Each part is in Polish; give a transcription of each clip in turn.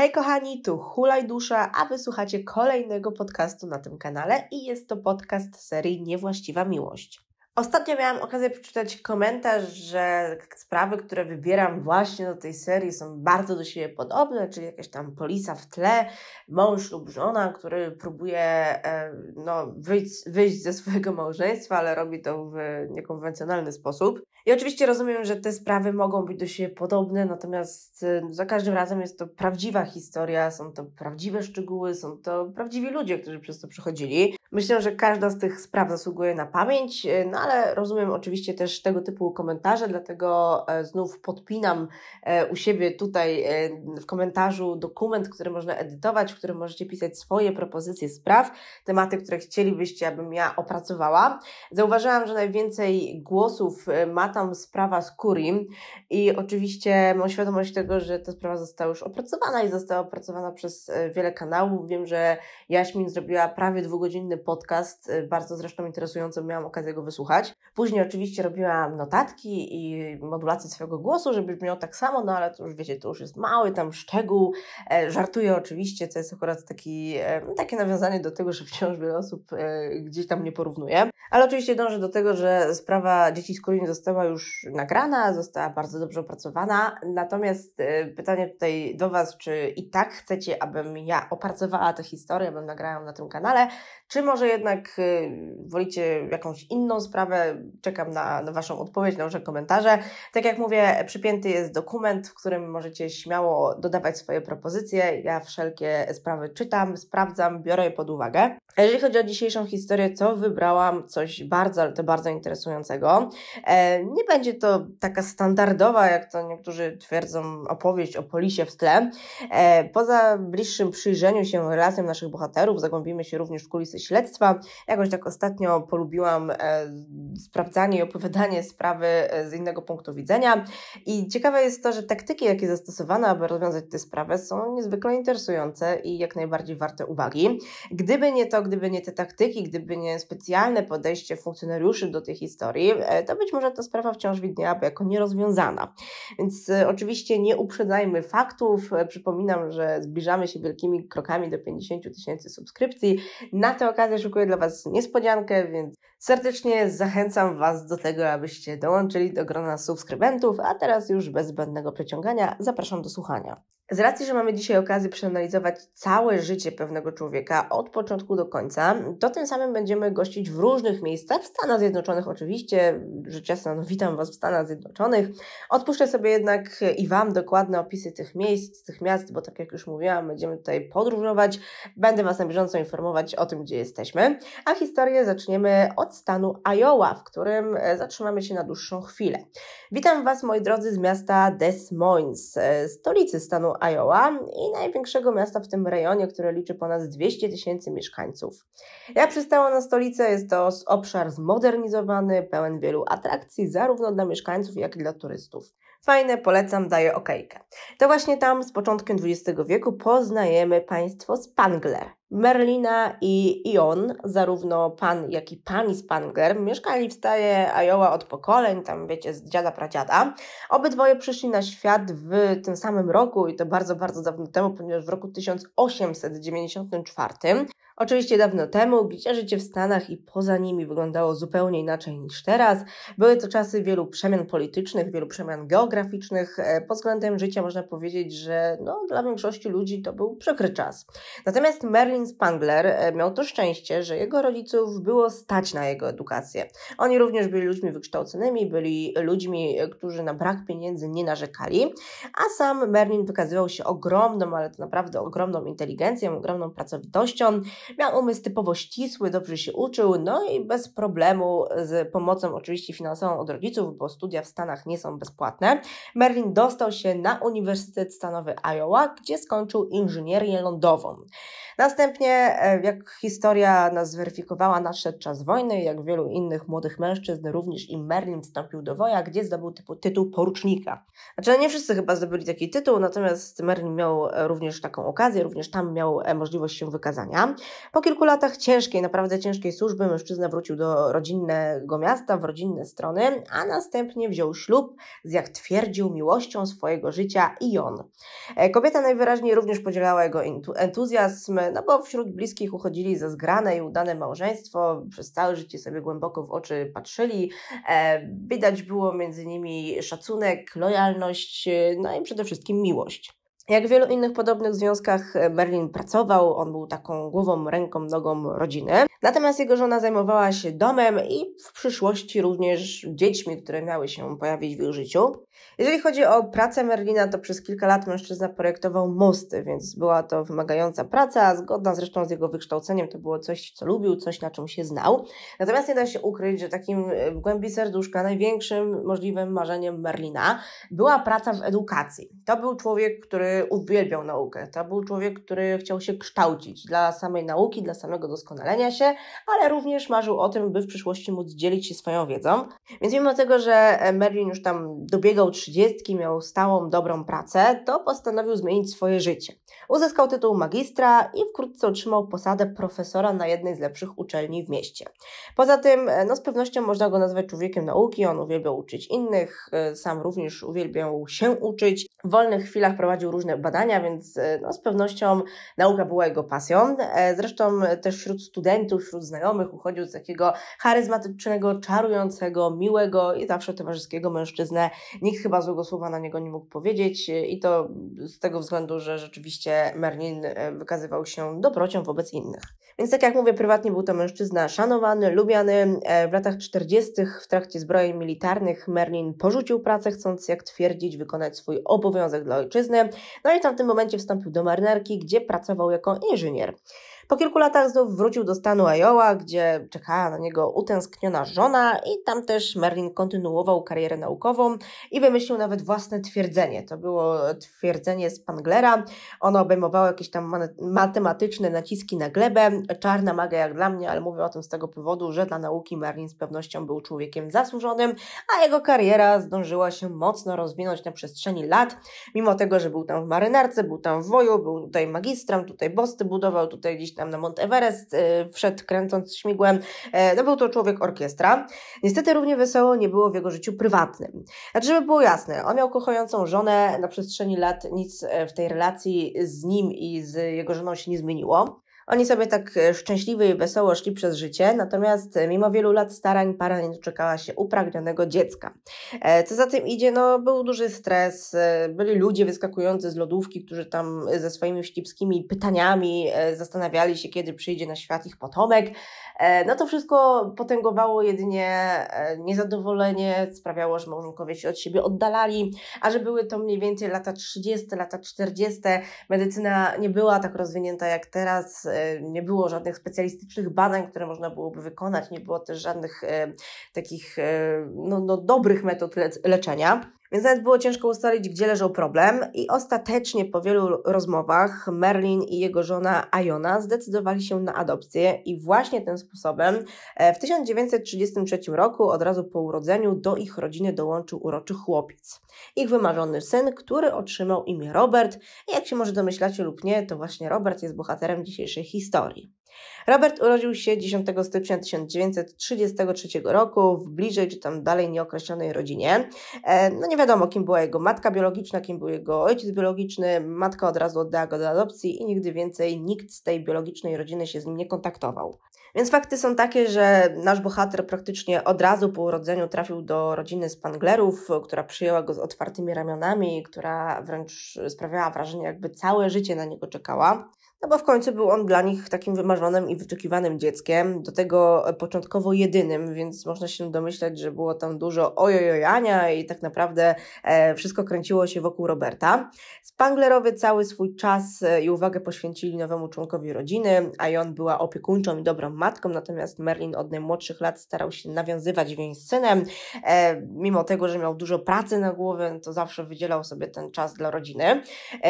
Hej kochani, tu Hulaj Dusza, a wysłuchacie kolejnego podcastu na tym kanale i jest to podcast serii Niewłaściwa Miłość. Ostatnio miałam okazję przeczytać komentarz, że sprawy, które wybieram właśnie do tej serii są bardzo do siebie podobne, czyli jakaś tam polisa w tle, mąż lub żona, który próbuje e, no, wyjść, wyjść ze swojego małżeństwa, ale robi to w niekonwencjonalny sposób. I oczywiście rozumiem, że te sprawy mogą być do siebie podobne, natomiast y, za każdym razem jest to prawdziwa historia, są to prawdziwe szczegóły, są to prawdziwi ludzie, którzy przez to przechodzili. Myślę, że każda z tych spraw zasługuje na pamięć, y, no ale rozumiem oczywiście też tego typu komentarze, dlatego e, znów podpinam e, u siebie tutaj e, w komentarzu dokument, który można edytować, w którym możecie pisać swoje propozycje spraw, tematy, które chcielibyście, abym ja opracowała. Zauważyłam, że najwięcej głosów ma tam sprawa z Kurim i oczywiście mam świadomość tego, że ta sprawa została już opracowana i została opracowana przez e, wiele kanałów. Wiem, że Jaśmin zrobiła prawie dwugodzinny podcast, e, bardzo zresztą interesujący, miałam okazję go wysłuchać. Później oczywiście robiłam notatki i modulację swojego głosu, żeby brzmiał tak samo, no ale to już wiecie, to już jest mały tam szczegół. E, żartuję oczywiście, to jest akurat taki, takie nawiązanie do tego, że wciąż wiele osób gdzieś tam nie porównuje. Ale oczywiście dążę do tego, że sprawa dzieci z Kurim została była już nagrana, została bardzo dobrze opracowana. Natomiast y, pytanie tutaj do Was, czy i tak chcecie, abym ja opracowała tę historię, abym nagrała na tym kanale, czy może jednak y, wolicie jakąś inną sprawę? Czekam na, na Waszą odpowiedź, na Wasze komentarze. Tak jak mówię, przypięty jest dokument, w którym możecie śmiało dodawać swoje propozycje. Ja wszelkie sprawy czytam, sprawdzam, biorę je pod uwagę. Jeżeli chodzi o dzisiejszą historię, to wybrałam coś bardzo, ale to bardzo interesującego. E, nie będzie to taka standardowa, jak to niektórzy twierdzą, opowieść o polisie w tle. E, poza bliższym przyjrzeniu się relacjom naszych bohaterów, zagłębimy się również w kulisy śledztwa. Jakoś tak ostatnio polubiłam e, sprawdzanie i opowiadanie sprawy e, z innego punktu widzenia. I ciekawe jest to, że taktyki, jakie zastosowano, aby rozwiązać tę sprawę, są niezwykle interesujące i jak najbardziej warte uwagi. Gdyby nie to, gdyby nie te taktyki, gdyby nie specjalne podejście funkcjonariuszy do tej historii, to być może ta sprawa sprawa wciąż widniała jako nierozwiązana. Więc y, oczywiście nie uprzedzajmy faktów. E, przypominam, że zbliżamy się wielkimi krokami do 50 tysięcy subskrypcji. Na tę okazję szykuję dla Was niespodziankę, więc serdecznie zachęcam Was do tego, abyście dołączyli do grona subskrybentów, a teraz już bez zbędnego przeciągania zapraszam do słuchania. Z racji, że mamy dzisiaj okazję przeanalizować całe życie pewnego człowieka od początku do końca, to tym samym będziemy gościć w różnych miejscach, w Stanach Zjednoczonych oczywiście, rzecz jasna, no, witam Was w Stanach Zjednoczonych. Odpuszczę sobie jednak i Wam dokładne opisy tych miejsc, tych miast, bo tak jak już mówiłam, będziemy tutaj podróżować, będę Was na bieżąco informować o tym, gdzie jesteśmy. A historię zaczniemy od stanu Iowa, w którym e, zatrzymamy się na dłuższą chwilę. Witam Was, moi drodzy, z miasta Des Moines, e, stolicy stanu Iowa i największego miasta w tym rejonie, które liczy ponad 200 tysięcy mieszkańców. Jak przystało na stolicę, jest to obszar zmodernizowany, pełen wielu atrakcji, zarówno dla mieszkańców, jak i dla turystów. Fajne, polecam, daję okejkę. To właśnie tam z początkiem XX wieku poznajemy państwo Spangler. Merlina i Ion, zarówno pan, jak i pani Spangler, mieszkali w staje Iowa od pokoleń, tam wiecie, z dziada pradziada. Obydwoje przyszli na świat w tym samym roku i to bardzo, bardzo dawno temu, ponieważ w roku 1894. Oczywiście dawno temu, gdzie życie w Stanach i poza nimi wyglądało zupełnie inaczej niż teraz. Były to czasy wielu przemian politycznych, wielu przemian geograficznych. E, pod względem życia można powiedzieć, że no, dla większości ludzi to był przykry czas. Natomiast Merlin Marvin Spangler e, miał to szczęście, że jego rodziców było stać na jego edukację. Oni również byli ludźmi wykształconymi, byli ludźmi, e, którzy na brak pieniędzy nie narzekali, a sam Merlin wykazywał się ogromną, ale to naprawdę ogromną inteligencją, ogromną pracowitością. Miał umysł typowo ścisły, dobrze się uczył, no i bez problemu z pomocą oczywiście finansową od rodziców, bo studia w Stanach nie są bezpłatne. Merlin dostał się na Uniwersytet Stanowy Iowa, gdzie skończył inżynierię lądową. Następnie, e, jak historia nas zweryfikowała, nadszedł czas wojny, jak wielu innych młodych mężczyzn, również i Merlin wstąpił do woja, gdzie zdobył typu, tytuł porucznika. Znaczy, no nie wszyscy chyba zdobyli taki tytuł, natomiast Merlin miał e, również taką okazję, również tam miał e, możliwość się wykazania. Po kilku latach ciężkiej, naprawdę ciężkiej służby, mężczyzna wrócił do rodzinnego miasta, w rodzinne strony, a następnie wziął ślub z, jak twierdził, miłością swojego życia i on. Kobieta najwyraźniej również podzielała jego entuzjazm, no bo wśród bliskich uchodzili za zgrane i udane małżeństwo, przez całe życie sobie głęboko w oczy patrzyli. E, widać było między nimi szacunek, lojalność, no i przede wszystkim miłość. Jak w wielu innych podobnych związkach, Merlin e, pracował, on był taką głową, ręką, nogą rodziny. Natomiast jego żona zajmowała się domem i w przyszłości również dziećmi, które miały się pojawić w ich życiu. Jeżeli chodzi o pracę Merlina, to przez kilka lat mężczyzna projektował mosty, więc była to wymagająca praca, zgodna zresztą z jego wykształceniem, to było coś, co lubił, coś, na czym się znał. Natomiast nie da się ukryć, że takim e, w głębi serduszka największym możliwym marzeniem Merlina była praca w edukacji. To był człowiek, który uwielbiał naukę. To był człowiek, który chciał się kształcić dla samej nauki, dla samego doskonalenia się, ale również marzył o tym, by w przyszłości móc dzielić się swoją wiedzą. Więc mimo tego, że Merlin już tam dobiegał trzydziestki, miał stałą, dobrą pracę, to postanowił zmienić swoje życie. Uzyskał tytuł magistra i wkrótce otrzymał posadę profesora na jednej z lepszych uczelni w mieście. Poza tym, no z pewnością można go nazwać człowiekiem nauki, on uwielbiał uczyć innych, sam również uwielbiał się uczyć. W wolnych chwilach prowadził różne badania, więc e, no, z pewnością nauka była jego pasją. E, zresztą też wśród studentów, wśród znajomych uchodził z takiego charyzmatycznego, czarującego, miłego i zawsze towarzyskiego mężczyznę. Nikt chyba złego słowa na niego nie mógł powiedzieć i to z tego względu, że rzeczywiście Merlin e, wykazywał się dobrocią wobec innych. Więc tak jak mówię, prywatnie był to mężczyzna szanowany, lubiany. W latach 40. w trakcie zbrojeń militarnych Merlin porzucił pracę, chcąc, jak twierdzić, wykonać swój obowiązek dla ojczyzny no i tam w tym momencie wstąpił do marynarki, gdzie pracował jako inżynier. Po kilku latach znów wrócił do stanu Iowa, gdzie czekała na niego utęskniona żona i tam też Merlin kontynuował karierę naukową i wymyślił nawet własne twierdzenie. To było twierdzenie z Panglera. Ono obejmowało jakieś tam matematyczne naciski na glebę. Czarna magia jak dla mnie, ale mówię o tym z tego powodu, że dla nauki Merlin z pewnością był człowiekiem zasłużonym, a jego kariera zdążyła się mocno rozwinąć na przestrzeni lat, mimo tego, że był tam w marynarce, był tam w woju, był tutaj magistrem, tutaj bosty budował, tutaj gdzieś tam tam na Mount Everest, y, wszedł kręcąc śmigłem. E, no był to człowiek orkiestra. Niestety równie wesoło nie było w jego życiu prywatnym. Znaczy, żeby było jasne, on miał kochającą żonę, na przestrzeni lat nic e, w tej relacji z nim i z jego żoną się nie zmieniło. Oni sobie tak e, szczęśliwie i wesoło szli przez życie, natomiast e, mimo wielu lat starań para nie doczekała się upragnionego dziecka. E, co za tym idzie, no był duży stres, byli ludzie wyskakujący z lodówki, którzy tam ze swoimi wścibskimi pytaniami zastanawiali się, kiedy przyjdzie na świat ich potomek. No to wszystko potęgowało jedynie niezadowolenie, sprawiało, że małżonkowie się od siebie oddalali, a że były to mniej więcej lata 30, lata 40, medycyna nie była tak rozwinięta jak teraz, nie było żadnych specjalistycznych badań, które można byłoby wykonać, nie było też żadnych e, takich e, no, no dobrych metod leczenia. Więc nawet było ciężko ustalić, gdzie leżał problem, i ostatecznie po wielu rozmowach Merlin i jego żona Iona zdecydowali się na adopcję, i właśnie tym sposobem e, w 1933 roku, od razu po urodzeniu, do ich rodziny dołączył uroczy chłopiec. Ich wymarzony syn, który otrzymał imię Robert, i jak się może domyślacie lub nie, to właśnie Robert jest bohaterem dzisiejszej historii. Robert urodził się 10 stycznia 1933 roku w bliżej czy tam dalej nieokreślonej rodzinie. E, no nie wiadomo, kim była jego matka biologiczna, kim był jego ojciec biologiczny. Matka od razu oddała go do adopcji i nigdy więcej nikt z tej biologicznej rodziny się z nim nie kontaktował. Więc fakty są takie, że nasz bohater praktycznie od razu po urodzeniu trafił do rodziny Spanglerów, która przyjęła go z otwartymi ramionami, która wręcz sprawiała wrażenie, jakby całe życie na niego czekała no bo w końcu był on dla nich takim wymarzonym i wyczekiwanym dzieckiem, do tego e, początkowo jedynym, więc można się domyślać, że było tam dużo ojojojania i tak naprawdę e, wszystko kręciło się wokół Roberta. Spanglerowie cały swój czas e, i uwagę poświęcili nowemu członkowi rodziny, a Jon była opiekuńczą i dobrą matką, natomiast Merlin od najmłodszych lat starał się nawiązywać więź z synem, mimo tego, że miał dużo pracy na głowie, to zawsze wydzielał sobie ten czas dla rodziny.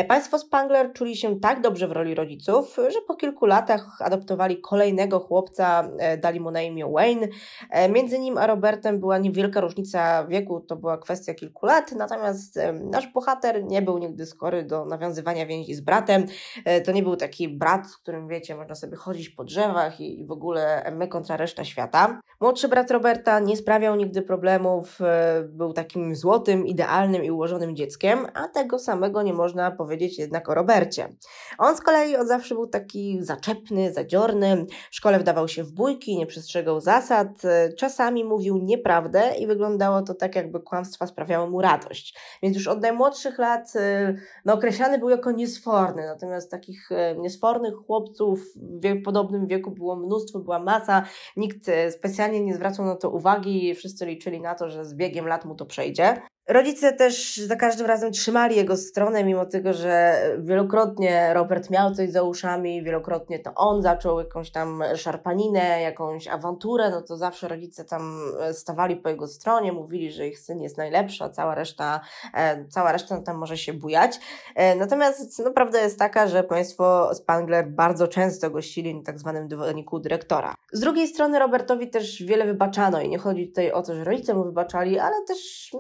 Państwo Spangler czuli się tak dobrze w roli rodziny, rodziców, że po kilku latach adoptowali kolejnego chłopca, e, dali mu na imię Wayne. E, między nim a Robertem była niewielka różnica wieku, to była kwestia kilku lat, natomiast nasz bohater nie był nigdy skory do nawiązywania więzi z bratem. E, to nie był taki brat, z którym wiecie, można sobie chodzić po drzewach i, w ogóle my kontra reszta świata. Młodszy brat Roberta nie sprawiał nigdy problemów, był takim złotym, idealnym i ułożonym dzieckiem, a tego samego nie można powiedzieć jednak o Robercie. On z kolei od zawsze był taki zaczepny, zadziorny, w szkole wdawał się w bójki, nie przestrzegał zasad, czasami mówił nieprawdę i wyglądało to tak, jakby kłamstwa sprawiały mu radość. Więc już od najmłodszych lat y, no, określany był jako niesforny, natomiast takich y, niesfornych chłopców w podobnym wieku było mnóstwo, była masa, nikt y, specjalnie nie zwracał na to uwagi, wszyscy liczyli na to, że z biegiem lat mu to przejdzie. Rodzice też za każdym razem trzymali jego stronę, mimo tego, że wielokrotnie Robert miał coś za uszami, wielokrotnie to on zaczął jakąś tam szarpaninę, jakąś awanturę, no to zawsze rodzice tam e, stawali po jego stronie, mówili, że ich syn jest najlepszy, a cała reszta, e, cała reszta tam może się bujać. E, natomiast no, prawda jest taka, że państwo Spangler bardzo często gościli na tak zwanym dworniku dyrektora. Z drugiej strony Robertowi też wiele wybaczano i nie chodzi tutaj o to, że rodzice mu wybaczali, ale też się.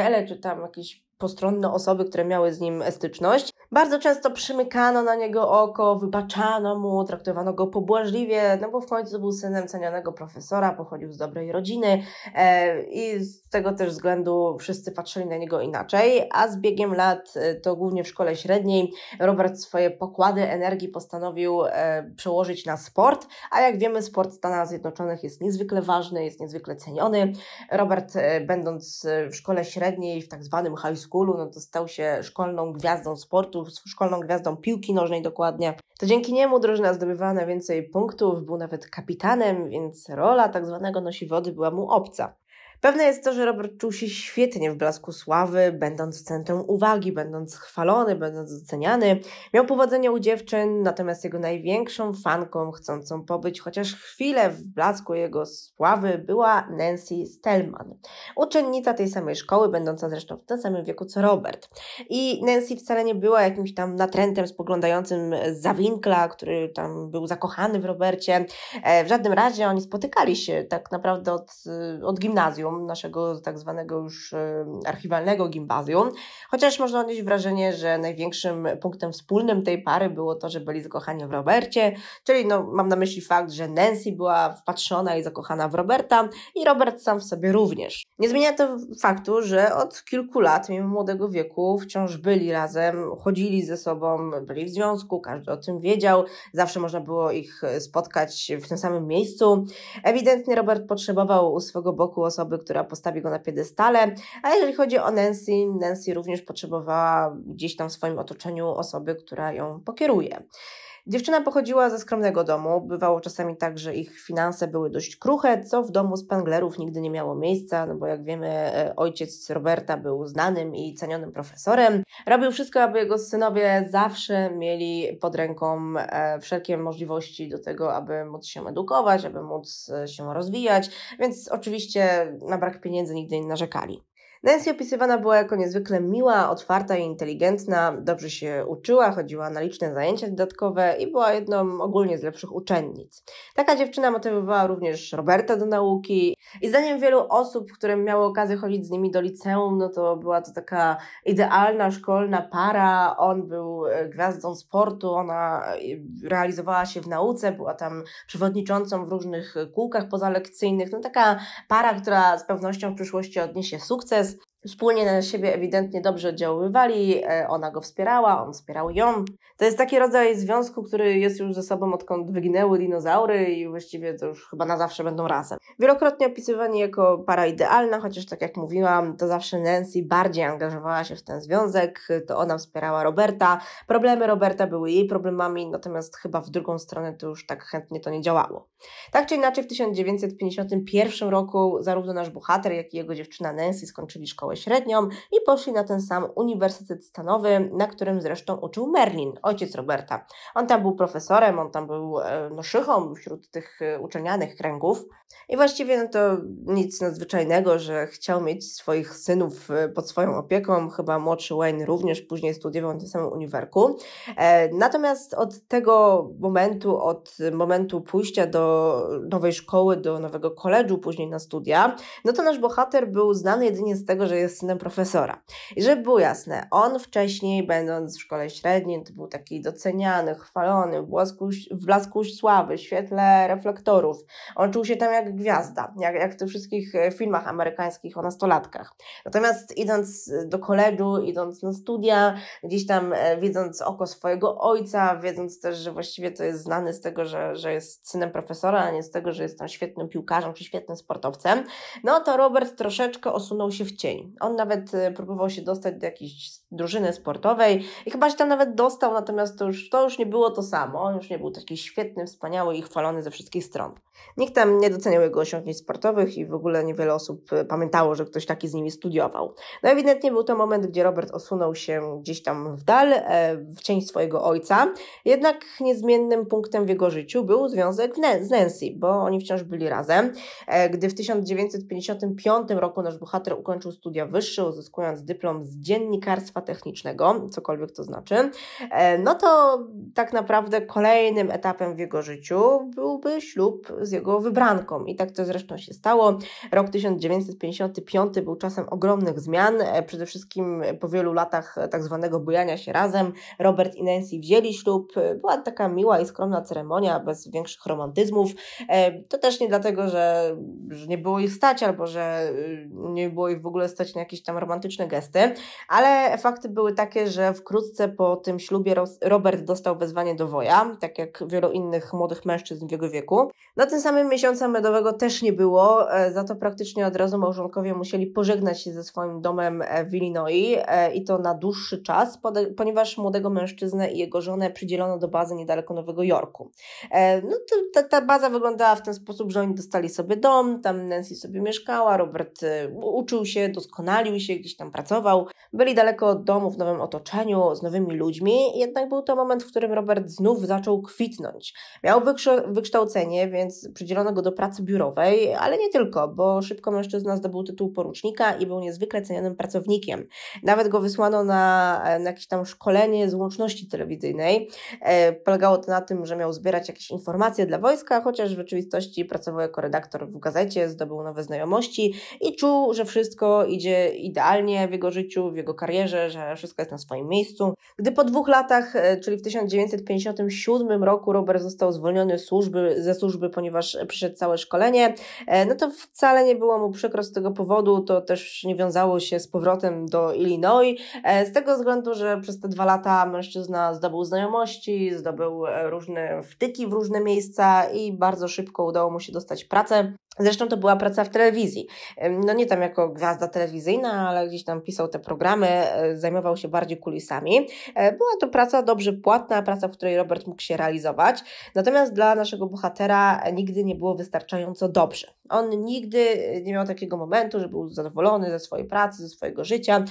elegyüttem a is. postronne osoby, które miały z nim styczność. Bardzo często przymykano na niego oko, wybaczano mu, traktowano go pobłażliwie, no bo w końcu był synem cenionego profesora, pochodził z dobrej rodziny e, i z tego też względu wszyscy patrzyli na niego inaczej, a z biegiem lat, e, to głównie w szkole średniej, Robert swoje pokłady energii postanowił e, przełożyć na sport, a jak wiemy sport w Stanach Zjednoczonych jest niezwykle ważny, jest niezwykle ceniony. Robert, e, będąc e, w szkole średniej, w tak zwanym high Schoolu, no to stał się szkolną gwiazdą sportu, szkolną gwiazdą piłki nożnej dokładnie. To dzięki niemu drużyna zdobywała najwięcej punktów, był nawet kapitanem, więc rola tak zwanego nosi wody była mu obca. Pewne jest to, że Robert czuł się świetnie w blasku sławy, będąc centrum uwagi, będąc chwalony, będąc doceniany. Miał powodzenie u dziewczyn, natomiast jego największą fanką chcącą pobyć chociaż chwilę w blasku jego sławy była Nancy Stellman, uczennica tej samej szkoły, będąca zresztą w tym samym wieku co Robert. I Nancy wcale nie była jakimś tam natrętem spoglądającym za winkla, który tam był zakochany w Robercie. E, w żadnym razie oni spotykali się tak naprawdę od, e, od gimnazjum gimbazjum, naszego tak zwanego już e, archiwalnego gimbazjum, chociaż można odnieść wrażenie, że największym punktem wspólnym tej pary było to, że byli zakochani w Robercie, czyli no, mam na myśli fakt, że Nancy była wpatrzona i zakochana w Roberta i Robert sam w sobie również. Nie zmienia to faktu, że od kilku lat, mimo młodego wieku, wciąż byli razem, chodzili ze sobą, byli w związku, każdy o tym wiedział, zawsze można było ich spotkać w tym samym miejscu. Ewidentnie Robert potrzebował u swego boku osoby, która postawi go na piedestale. A jeżeli chodzi o Nancy, Nancy również potrzebowała gdzieś tam w swoim otoczeniu osoby, która ją pokieruje. Dziewczyna pochodziła ze skromnego domu, bywało czasami tak, że ich finanse były dość kruche, co w domu Spenglerów nigdy nie miało miejsca, no bo jak wiemy, e, ojciec Roberta był znanym i cenionym profesorem. Robił wszystko, aby jego synowie zawsze mieli pod ręką e, wszelkie możliwości do tego, aby móc się edukować, aby móc e, się rozwijać, więc oczywiście na brak pieniędzy nigdy nie narzekali. Nancy opisywana była jako niezwykle miła, otwarta i inteligentna, dobrze się uczyła, chodziła na liczne zajęcia dodatkowe i była jedną ogólnie z lepszych uczennic. Taka dziewczyna motywowała również Roberta do nauki i zdaniem wielu osób, które miały okazję chodzić z nimi do liceum, no to była to taka idealna szkolna para. On był e, gwiazdą sportu, ona e, realizowała się w nauce, była tam przewodniczącą w różnych kółkach pozalekcyjnych. No taka para, która z pewnością w przyszłości odniesie sukces Wspólnie na siebie ewidentnie dobrze oddziaływali, e, ona go wspierała, on wspierał ją. To jest taki rodzaj związku, który jest już ze sobą odkąd wyginęły dinozaury i właściwie to już chyba na zawsze będą razem. Wielokrotnie opisywani jako para idealna, chociaż tak jak mówiłam, to zawsze Nancy bardziej angażowała się w ten związek, to ona wspierała Roberta. Problemy Roberta były jej problemami, natomiast chyba w drugą stronę to już tak chętnie to nie działało. Tak czy inaczej w 1951 roku zarówno nasz bohater, jak i jego dziewczyna Nancy skończyli szkołę szkołę średnią i poszli na ten sam Uniwersytet Stanowy, na którym zresztą uczył Merlin, ojciec Roberta. On tam był profesorem, on tam był e, no, szychą wśród tych e, uczelnianych kręgów. I właściwie no to nic nadzwyczajnego, że chciał mieć swoich synów e, pod swoją opieką. Chyba młodszy Wayne również później studiował na tym samym uniwerku. E, natomiast od tego momentu, od momentu pójścia do nowej szkoły, do nowego koledżu, później na studia, no to nasz bohater był znany jedynie z tego, że jest synem profesora. I żeby było jasne, on wcześniej, będąc w szkole średniej, to był taki doceniany, chwalony, w blasku, w blasku sławy, w świetle reflektorów. On czuł się tam jak gwiazda, jak, jak w tych wszystkich e, filmach amerykańskich o nastolatkach. Natomiast idąc e, do koledżu, idąc na studia, gdzieś tam e, widząc oko swojego ojca, wiedząc też, że właściwie to jest znany z tego, że, że jest synem profesora, a nie z tego, że jest tam świetnym piłkarzem czy świetnym sportowcem, no to Robert troszeczkę osunął się w cień. On nawet próbował się dostać do jakiejś drużyny sportowej i chyba się tam nawet dostał, natomiast to już, to już nie było to samo. On już nie był taki świetny, wspaniały i chwalony ze wszystkich stron. Nikt tam nie docenił doceniał jego osiągnięć sportowych i w ogóle niewiele osób e, pamiętało, że ktoś taki z nimi studiował. No ewidentnie był to moment, gdzie Robert osunął się gdzieś tam w dal, e, w cień swojego ojca. Jednak niezmiennym punktem w jego życiu był związek z Nancy, bo oni wciąż byli razem. E, gdy w 1955 roku nasz bohater ukończył studia wyższe, uzyskując dyplom z dziennikarstwa technicznego, cokolwiek to znaczy, no to tak naprawdę kolejnym etapem w jego życiu byłby ślub z jego wybranką, i tak to zresztą się stało. Rok 1955 był czasem ogromnych zmian, e, przede wszystkim e, po wielu latach e, tak zwanego bujania się razem. Robert i Nancy wzięli ślub. Była taka miła i skromna ceremonia, bez większych romantyzmów. To też nie dlatego, że, że nie było ich stać, albo że nie było ich w ogóle stać na jakieś tam romantyczne gesty, ale fakty były takie, że wkrótce po tym ślubie Robert dostał wezwanie do woja, tak jak wielu innych młodych mężczyzn w jego wieku. Na tym samym miesiącem narodowego też nie było, e, za to praktycznie od razu małżonkowie musieli pożegnać się ze swoim domem e, w Illinois e, i to na dłuższy czas, ponieważ młodego mężczyznę i jego żonę przydzielono do bazy niedaleko Nowego Jorku. No to ta, ta baza wyglądała w ten sposób, że oni dostali sobie dom, tam Nancy sobie mieszkała, Robert uczył się, doskonalił się, gdzieś tam pracował. Byli daleko od domu, w nowym otoczeniu, z nowymi ludźmi, jednak był to moment, w którym Robert znów zaczął kwitnąć. Miał wykształcenie, więc przydzielono go do pracy pracy biurowej, ale nie tylko, bo szybko mężczyzna zdobył tytuł porucznika i był niezwykle cenionym pracownikiem. Nawet go wysłano na, e, na jakieś tam szkolenie z łączności telewizyjnej. E, polegało to na tym, że miał zbierać jakieś informacje dla wojska, chociaż w rzeczywistości pracował jako redaktor w gazecie, zdobył nowe znajomości i czuł, że wszystko idzie idealnie w jego życiu, w jego karierze, że wszystko jest na swoim miejscu. Gdy po dwóch latach, e, czyli w 1957 roku, Robert został zwolniony służby, ze służby, ponieważ przyszedł całe szkolenie szkolenie, e, no to wcale nie było mu przykro z tego powodu, to też nie wiązało się z powrotem do Illinois, e, z tego względu, że przez te dwa lata mężczyzna zdobył znajomości, zdobył e, różne wtyki w różne miejsca i bardzo szybko udało mu się dostać pracę. Zresztą to była praca w telewizji. No nie tam jako gwiazda telewizyjna, ale gdzieś tam pisał te programy, e, zajmował się bardziej kulisami. E, była to praca dobrze płatna, praca, w której Robert mógł się realizować. Natomiast dla naszego bohatera nigdy nie było wystarczająco dobrze. On nigdy e, nie miał takiego momentu, że był zadowolony ze swojej pracy, ze swojego życia.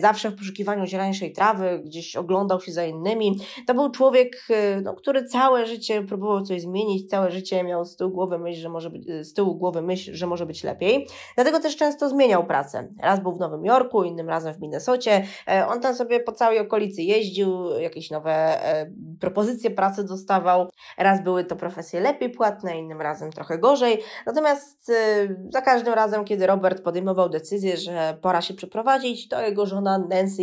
Zawsze w poszukiwaniu zielańszej trawy, gdzieś oglądał się za innymi. To był człowiek, no, który całe życie próbował coś zmienić, całe życie miał z tyłu głowy myśl, że może być z tyłu głowy myśl, że może być lepiej. Dlatego też często zmieniał pracę. Raz był w Nowym Jorku, innym razem w Minnesocie. E, on tam sobie po całej okolicy jeździł, jakieś nowe e, propozycje pracy dostawał. Raz były to profesje lepiej płatne, innym razem trochę gorzej. Natomiast e, za każdym razem, kiedy Robert podejmował decyzję, że pora się przeprowadzić, to jego żona Nancy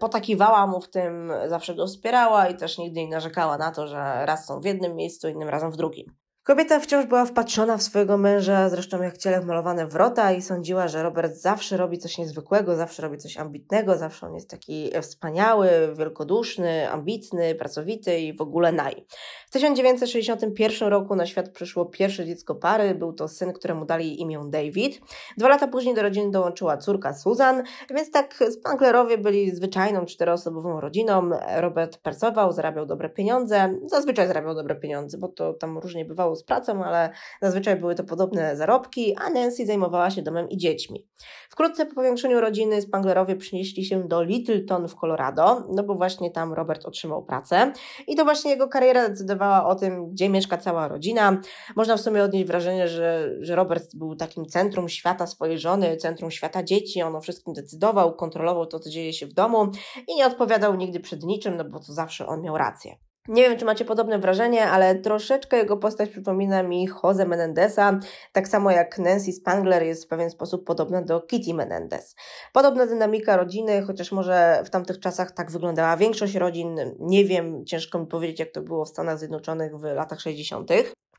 potakiwała mu w tym, zawsze go wspierała i też nigdy nie narzekała na to, że raz są w jednym miejscu, innym razem w drugim. Kobieta wciąż była wpatrzona w swojego męża, zresztą jak ciele malowane wrota i sądziła, że Robert zawsze robi coś niezwykłego, zawsze robi coś ambitnego, zawsze on jest taki wspaniały, wielkoduszny, ambitny, pracowity i w ogóle naj. W 1961 roku na świat przyszło pierwsze dziecko pary, był to syn, któremu dali imię David. Dwa lata później do rodziny dołączyła córka Susan, więc tak Spanglerowie byli zwyczajną czteroosobową rodziną. Robert pracował, zarabiał dobre pieniądze, zazwyczaj zarabiał dobre pieniądze, bo to tam różnie bywało wiązał z pracą, ale zazwyczaj były to podobne zarobki, a Nancy zajmowała się domem i dziećmi. Wkrótce po powiększeniu rodziny Spanglerowie przynieśli się do Littleton w Colorado, no bo właśnie tam Robert otrzymał pracę i to właśnie jego kariera decydowała o tym, gdzie mieszka cała rodzina. Można w sumie odnieść wrażenie, że, że Robert był takim centrum świata swojej żony, centrum świata dzieci, on o wszystkim decydował, kontrolował to, co dzieje się w domu i nie odpowiadał nigdy przed niczym, no bo to zawsze on miał rację. Nie wiem, czy macie podobne wrażenie, ale troszeczkę jego postać przypomina mi Jose Menendeza, tak samo jak Nancy Spangler jest w pewien sposób podobna do Kitty Menendez. Podobna dynamika rodziny, chociaż może w tamtych czasach tak wyglądała większość rodzin, nie wiem, ciężko mi powiedzieć, jak to było w Stanach Zjednoczonych w latach 60.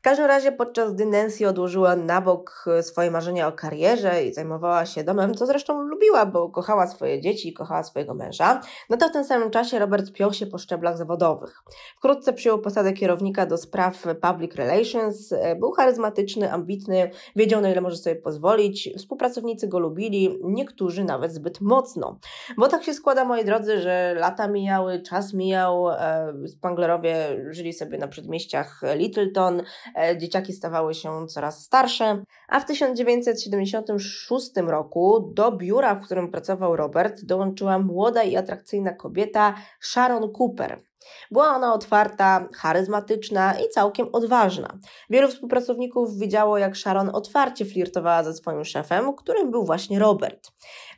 W każdym razie podczas gdy Nancy odłożyła na bok e, swoje marzenia o karierze i zajmowała się domem, co zresztą lubiła, bo kochała swoje dzieci i kochała swojego męża, no to w tym samym czasie Robert spiął się po szczeblach zawodowych. Wkrótce przyjął posadę kierownika do spraw public relations, e, był charyzmatyczny, ambitny, wiedział na ile może sobie pozwolić, współpracownicy go lubili, niektórzy nawet zbyt mocno. Bo tak się składa, moi drodzy, że lata mijały, czas mijał, e, Spanglerowie żyli sobie na przedmieściach Littleton, E, dzieciaki stawały się coraz starsze, a w 1976 roku do biura, w którym pracował Robert, dołączyła młoda i atrakcyjna kobieta Sharon Cooper. Była ona otwarta, charyzmatyczna i całkiem odważna. Wielu współpracowników widziało, jak Sharon otwarcie flirtowała ze swoim szefem, którym był właśnie Robert.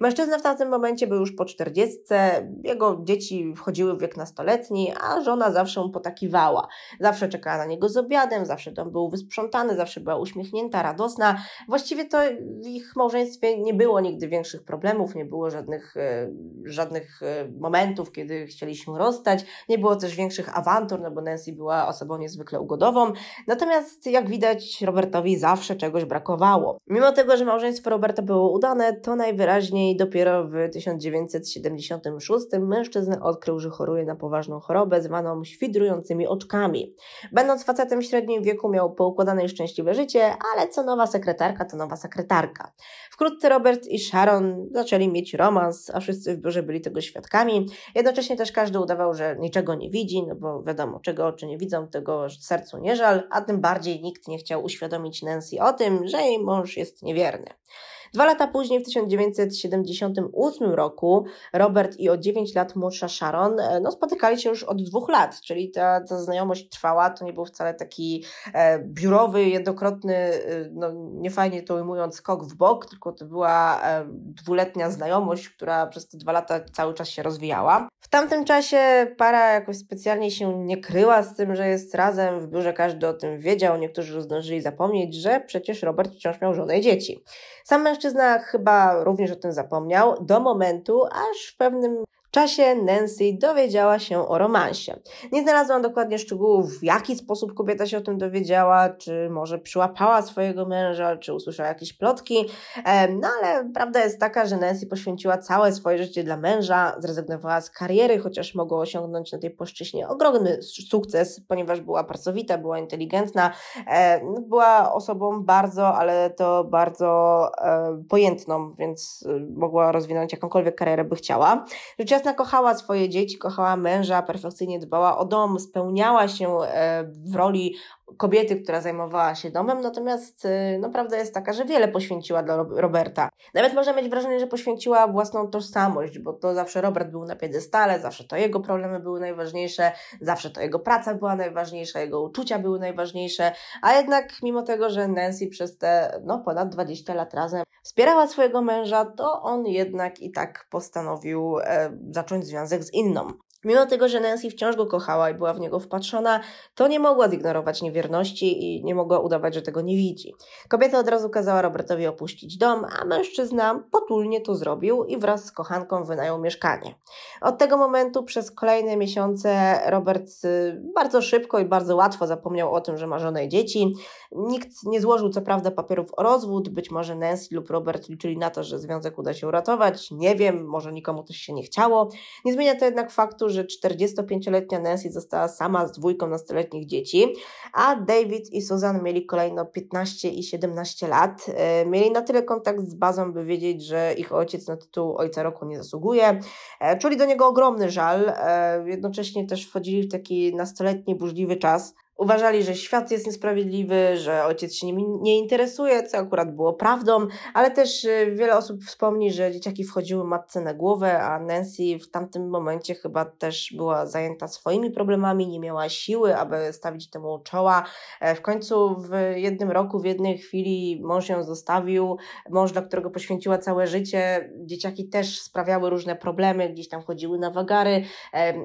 Mężczyzna w tamtym momencie był już po czterdziestce, jego dzieci wchodziły w wiek nastoletni, a żona zawsze mu potakiwała. Zawsze czekała na niego z obiadem, zawsze dom był wysprzątany, zawsze była uśmiechnięta, radosna. Właściwie to w ich małżeństwie nie było nigdy większych problemów, nie było żadnych, e, żadnych e, momentów, kiedy chcieli się rozstać, nie było też większych awantur, no bo Nancy była osobą niezwykle ugodową. Natomiast jak widać, Robertowi zawsze czegoś brakowało. Mimo tego, że małżeństwo Roberta było udane, to najwyraźniej Później dopiero w 1976 mężczyzna odkrył, że choruje na poważną chorobę zwaną świdrującymi oczkami. Będąc facetem średnim wieku miał poukładane i szczęśliwe życie, ale co nowa sekretarka to nowa sekretarka. Wkrótce Robert i Sharon zaczęli mieć romans, a wszyscy w biurze byli tego świadkami. Jednocześnie też każdy udawał, że niczego nie widzi, no bo wiadomo, czego oczy nie widzą, tego sercu nie żal, a tym bardziej nikt nie chciał uświadomić Nancy o tym, że jej mąż jest niewierny. Dwa lata później, w 1978 roku, Robert i o 9 lat młodsza Sharon e, no, spotykali się już od dwóch lat, czyli ta, ta znajomość trwała, to nie był wcale taki e, biurowy, jednokrotny, e, no, niefajnie to ujmując, skok w bok, tylko to była e, dwuletnia znajomość, która przez te dwa lata cały czas się rozwijała. W tamtym czasie para jakoś specjalnie się nie kryła z tym, że jest razem, w biurze każdy o tym wiedział, niektórzy już zdążyli zapomnieć, że przecież Robert wciąż miał żonę i dzieci. Sam mężczyzna chyba również o tym zapomniał do momentu, aż w pewnym czasie Nancy dowiedziała się o romansie. Nie znalazłam dokładnie szczegółów, w jaki sposób kobieta się o tym dowiedziała, czy może przyłapała swojego męża, czy usłyszała jakieś plotki, no ale prawda jest taka, że Nancy poświęciła całe swoje życie dla męża, zrezygnowała z kariery, chociaż mogła osiągnąć na tej płaszczyźnie ogromny sukces, ponieważ była pracowita, była inteligentna, no, była osobą bardzo, ale to bardzo pojętną, więc y, mogła rozwinąć jakąkolwiek karierę by chciała. Rzecz Jasna kochała swoje dzieci, kochała męża, perfekcyjnie dbała o dom, spełniała się e, w roli kobiety, która zajmowała się domem, natomiast y, no, prawda jest taka, że wiele poświęciła dla Roberta. Nawet można mieć wrażenie, że poświęciła własną tożsamość, bo to zawsze Robert był na piedestale, zawsze to jego problemy były najważniejsze, zawsze to jego praca była najważniejsza, jego uczucia były najważniejsze, a jednak mimo tego, że Nancy przez te no, ponad 20 lat razem wspierała swojego męża, to on jednak i tak postanowił e, zacząć związek z inną. Mimo tego, że Nancy wciąż go kochała i była w niego wpatrzona, to nie mogła zignorować niewierności i nie mogła udawać, że tego nie widzi. Kobieta od razu kazała Robertowi opuścić dom, a mężczyzna potulnie to zrobił i wraz z kochanką wynajął mieszkanie. Od tego momentu przez kolejne miesiące Robert y, bardzo szybko i bardzo łatwo zapomniał o tym, że ma żonę i dzieci. Nikt nie złożył co prawda papierów o rozwód, być może Nancy lub Robert liczyli na to, że związek uda się uratować, nie wiem, może nikomu też się nie chciało. Nie zmienia to jednak faktu, że 45-letnia Nancy została sama z dwójką nastoletnich dzieci, a David i Susan mieli kolejno 15 i 17 lat. E, mieli na tyle kontakt z bazą, by wiedzieć, że ich ojciec na tytuł Ojca Roku nie zasługuje. E, czuli do niego ogromny żal, e, jednocześnie też wchodzili w taki nastoletni, burzliwy czas, Uważali, że świat jest niesprawiedliwy, że ojciec się nimi nie interesuje, co akurat było prawdą, ale też y, wiele osób wspomni, że dzieciaki wchodziły matce na głowę, a Nancy w tamtym momencie chyba też była zajęta swoimi problemami, nie miała siły, aby stawić temu czoła. E, w końcu w jednym roku, w jednej chwili mąż ją zostawił, mąż, dla którego poświęciła całe życie. Dzieciaki też sprawiały różne problemy, gdzieś tam chodziły na wagary,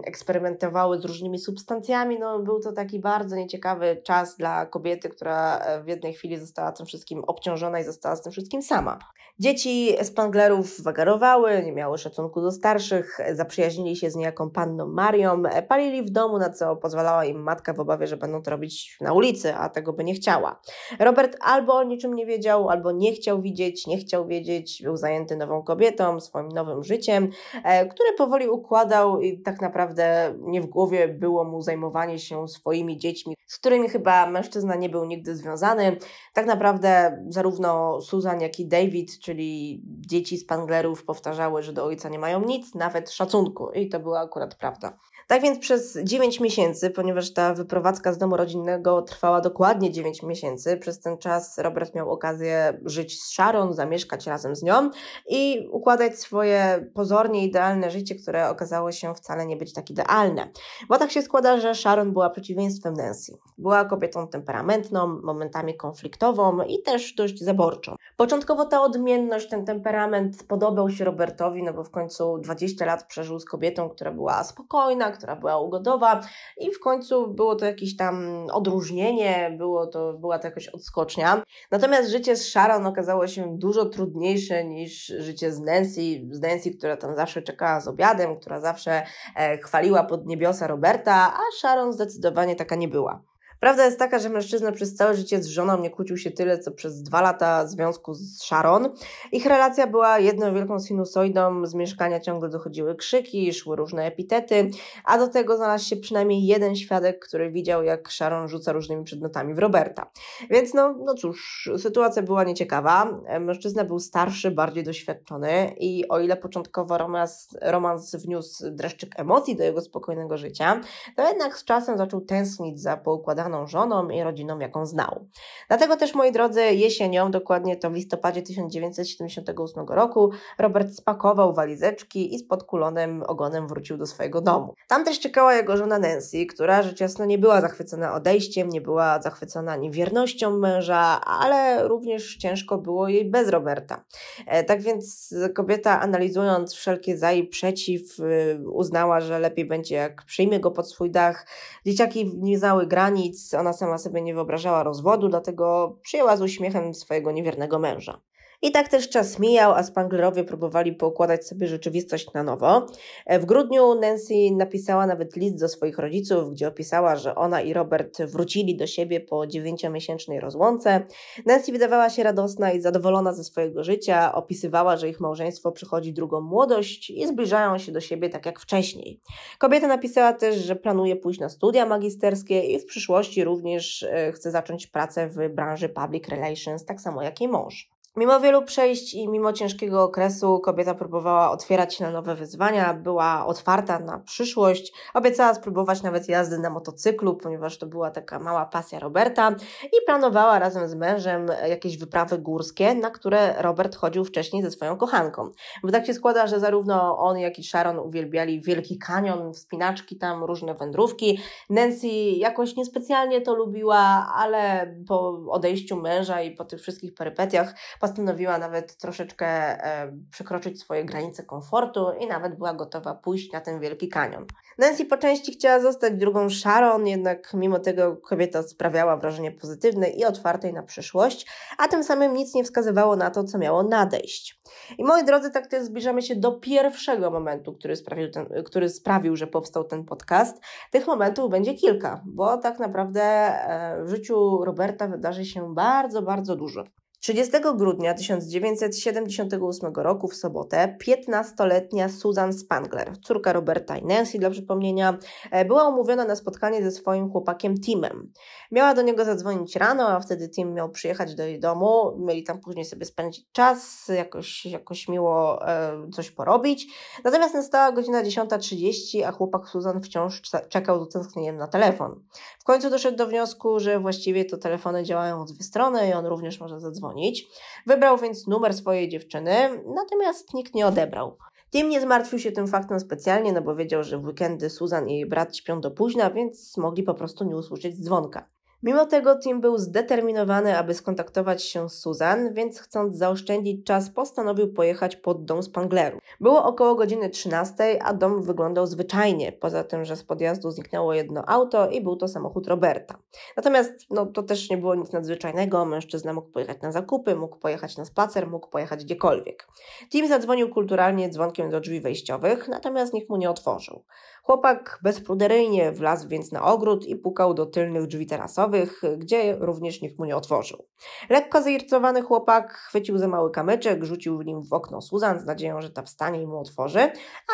eksperymentowały z różnymi substancjami. No, był to taki bardzo nieciekawy czas dla kobiety, która e, w jednej chwili została tym wszystkim obciążona i została z tym wszystkim sama. Dzieci Spanglerów wagarowały, nie miały szacunku do starszych, zaprzyjaźnili się z niejaką panną Marią, e, palili w domu, na co pozwalała im matka w obawie, że będą to robić na ulicy, a tego by nie chciała. Robert albo o niczym nie wiedział, albo nie chciał widzieć, nie chciał wiedzieć, był zajęty nową kobietą, swoim nowym życiem, e, które powoli układał i tak naprawdę nie w głowie było mu zajmowanie się swoimi dziećmi z którymi chyba mężczyzna nie był nigdy związany. Tak naprawdę zarówno Susan, jak i David, czyli dzieci z Spanglerów, powtarzały, że do ojca nie mają nic, nawet szacunku. I to była akurat prawda. Tak więc przez 9 miesięcy, ponieważ ta wyprowadzka z domu rodzinnego trwała dokładnie 9 miesięcy, przez ten czas Robert miał okazję żyć z Sharon, zamieszkać razem z nią i układać swoje pozornie idealne życie, które okazało się wcale nie być tak idealne. Bo tak się składa, że Sharon była przeciwieństwem Nancy. Była kobietą temperamentną, momentami konfliktową i też dość zaborczą. Początkowo ta odmienność, ten temperament podobał się Robertowi, no bo w końcu 20 lat przeżył z kobietą, która była spokojna, która była ugodowa i w końcu było to jakieś tam odróżnienie, było to, była to jakaś odskocznia. Natomiast życie z Sharon okazało się dużo trudniejsze niż życie z Nancy, z Nancy, która tam zawsze czekała z obiadem, która zawsze e, chwaliła pod niebiosa Roberta, a Sharon zdecydowanie taka nie była. Prawda jest taka, że mężczyzna przez całe życie z żoną nie kłócił się tyle, co przez dwa lata związku z Sharon. Ich relacja była jedną wielką sinusoidą, z mieszkania ciągle dochodziły krzyki, szły różne epitety, a do tego znalazł się przynajmniej jeden świadek, który widział, jak Sharon rzuca różnymi przedmiotami w Roberta. Więc no, no cóż, sytuacja była nieciekawa. Mężczyzna był starszy, bardziej doświadczony i o ile początkowo romans, romans wniósł dreszczyk emocji do jego spokojnego życia, to jednak z czasem zaczął tęsknić za poukładanym kochaną żoną i rodziną, jaką znał. Dlatego też, moi drodzy, jesienią, dokładnie to w listopadzie 1978 roku, Robert spakował walizeczki i z podkulonym ogonem wrócił do swojego domu. Tam też czekała jego żona Nancy, która rzecz jasna nie była zachwycona odejściem, nie była zachwycona wiernością męża, ale również ciężko było jej bez Roberta. E, tak więc kobieta, analizując wszelkie za i przeciw, y, uznała, że lepiej będzie, jak przyjmie go pod swój dach. Dzieciaki nie znały granic, ona sama sobie nie wyobrażała rozwodu, dlatego przyjęła z uśmiechem swojego niewiernego męża. I tak też czas mijał, a Spanglerowie próbowali poukładać sobie rzeczywistość na nowo. E, w grudniu Nancy napisała nawet list do swoich rodziców, gdzie opisała, że ona i Robert wrócili do siebie po dziewięciomiesięcznej rozłące. Nancy wydawała się radosna i zadowolona ze swojego życia, opisywała, że ich małżeństwo przychodzi drugą młodość i zbliżają się do siebie tak jak wcześniej. Kobieta napisała też, że planuje pójść na studia magisterskie i w przyszłości również e, chce zacząć pracę w branży public relations, tak samo jak jej mąż. Mimo wielu przejść i mimo ciężkiego okresu kobieta próbowała otwierać się na nowe wyzwania, była otwarta na przyszłość, obiecała spróbować nawet jazdy na motocyklu, ponieważ to była taka mała pasja Roberta i planowała razem z mężem jakieś wyprawy górskie, na które Robert chodził wcześniej ze swoją kochanką. Bo tak się składa, że zarówno on, jak i Sharon uwielbiali Wielki Kanion, wspinaczki tam, różne wędrówki. Nancy jakoś niespecjalnie to lubiła, ale po odejściu męża i po tych wszystkich perypetiach Postanowiła nawet troszeczkę e, przekroczyć swoje granice komfortu i nawet była gotowa pójść na ten wielki kanion. Nancy po części chciała zostać drugą Sharon, jednak mimo tego kobieta sprawiała wrażenie pozytywne i otwartej na przyszłość, a tym samym nic nie wskazywało na to, co miało nadejść. I moi drodzy, tak też zbliżamy się do pierwszego momentu, który sprawił, ten, który sprawił że powstał ten podcast. Tych momentów będzie kilka, bo tak naprawdę e, w życiu Roberta wydarzy się bardzo, bardzo dużo. 30 grudnia 1978 roku w sobotę 15-letnia Susan Spangler, córka Roberta i Nancy dla przypomnienia, e, była umówiona na spotkanie ze swoim chłopakiem Timem. Miała do niego zadzwonić rano, a wtedy Tim miał przyjechać do jej domu, mieli tam później sobie spędzić czas, jakoś, jakoś miło e, coś porobić. Natomiast nastała godzina 10.30, a chłopak Susan wciąż czekał z utęsknieniem na telefon. W końcu doszedł do wniosku, że właściwie to telefony działają od dwie strony i on również może zadzwonić zadzwonić. Wybrał więc numer swojej dziewczyny, natomiast nikt nie odebrał. Tim nie zmartwił się tym faktem specjalnie, no bo wiedział, że w weekendy Susan i jej brat śpią do późna, więc mogli po prostu nie usłyszeć dzwonka. Mimo tego Tim był zdeterminowany, aby skontaktować się z Susan, więc chcąc zaoszczędzić czas, postanowił pojechać pod dom Spangleru. Było około godziny 13, a dom wyglądał zwyczajnie, poza tym, że z podjazdu zniknęło jedno auto i był to samochód Roberta. Natomiast no, to też nie było nic nadzwyczajnego, mężczyzna mógł pojechać na zakupy, mógł pojechać na spacer, mógł pojechać gdziekolwiek. Tim zadzwonił kulturalnie dzwonkiem do drzwi wejściowych, natomiast nikt mu nie otworzył. Chłopak bezpruderyjnie wlazł więc na ogród i pukał do tylnych drzwi terasowych, gdzie również nikt mu nie otworzył. Lekko zirytowany chłopak chwycił za mały kamyczek, rzucił nim w okno Suzan z nadzieją, że ta wstanie i mu otworzy,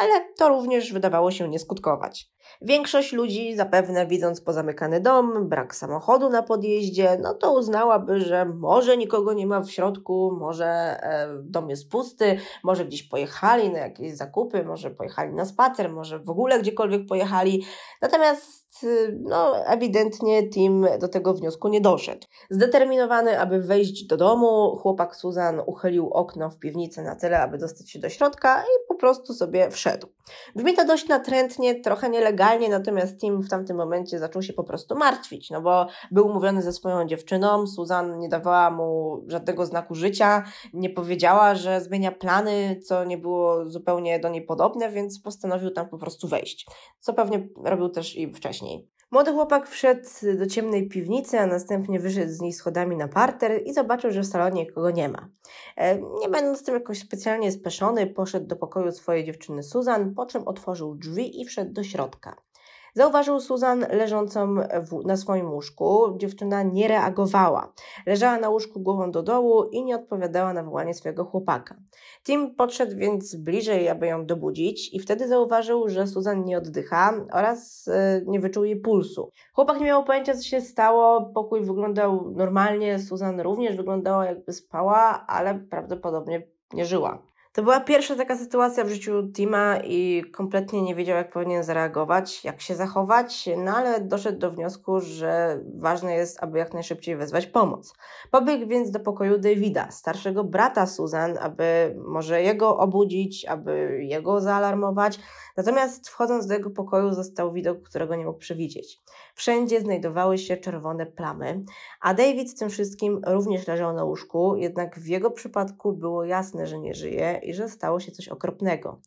ale to również wydawało się nie skutkować. Większość ludzi zapewne widząc pozamykany dom, brak samochodu na podjeździe, no to uznałaby, że może nikogo nie ma w środku, może e, dom jest pusty, może gdzieś pojechali na jakieś zakupy, może pojechali na spacer, może w ogóle gdziekolwiek pojechali. Natomiast Y, no, ewidentnie Tim do tego wniosku nie doszedł. Zdeterminowany, aby wejść do domu, chłopak Susan uchylił okno w piwnicy na tyle, aby dostać się do środka i po prostu sobie wszedł. Brzmi to dość natrętnie, trochę nielegalnie, natomiast Tim w tamtym momencie zaczął się po prostu martwić, no bo był umówiony ze swoją dziewczyną, Susan nie dawała mu żadnego znaku życia, nie powiedziała, że zmienia plany, co nie było zupełnie do niej podobne, więc postanowił tam po prostu wejść, co pewnie robił też i wcześniej wcześniej. Młody chłopak wszedł do ciemnej piwnicy, a następnie wyszedł z niej schodami na parter i zobaczył, że w salonie kogo nie ma. E, nie będąc tym jakoś specjalnie speszony, poszedł do pokoju swojej dziewczyny Suzan, po czym otworzył drzwi i wszedł do środka. Zauważył Susan leżącą w, na swoim łóżku. Dziewczyna nie reagowała. Leżała na łóżku głową do dołu i nie odpowiadała na wołanie swojego chłopaka. Tim podszedł więc bliżej, aby ją dobudzić i wtedy zauważył, że Susan nie oddycha oraz e, nie wyczuł jej pulsu. Chłopak nie miał pojęcia, co się stało. Pokój wyglądał normalnie, Susan również wyglądała jakby spała, ale prawdopodobnie nie żyła. To była pierwsza taka sytuacja w życiu Tima i kompletnie nie wiedział, jak powinien zareagować, jak się zachować, no ale doszedł do wniosku, że ważne jest, aby jak najszybciej wezwać pomoc. Pobiegł więc do pokoju Davida, starszego brata Susan, aby może jego obudzić, aby jego zaalarmować. Natomiast wchodząc do jego pokoju został widok, którego nie mógł przewidzieć. Wszędzie znajdowały się czerwone plamy, a David z tym wszystkim również leżał na łóżku, jednak w jego przypadku było jasne, że nie żyje i że stało się coś okropnego.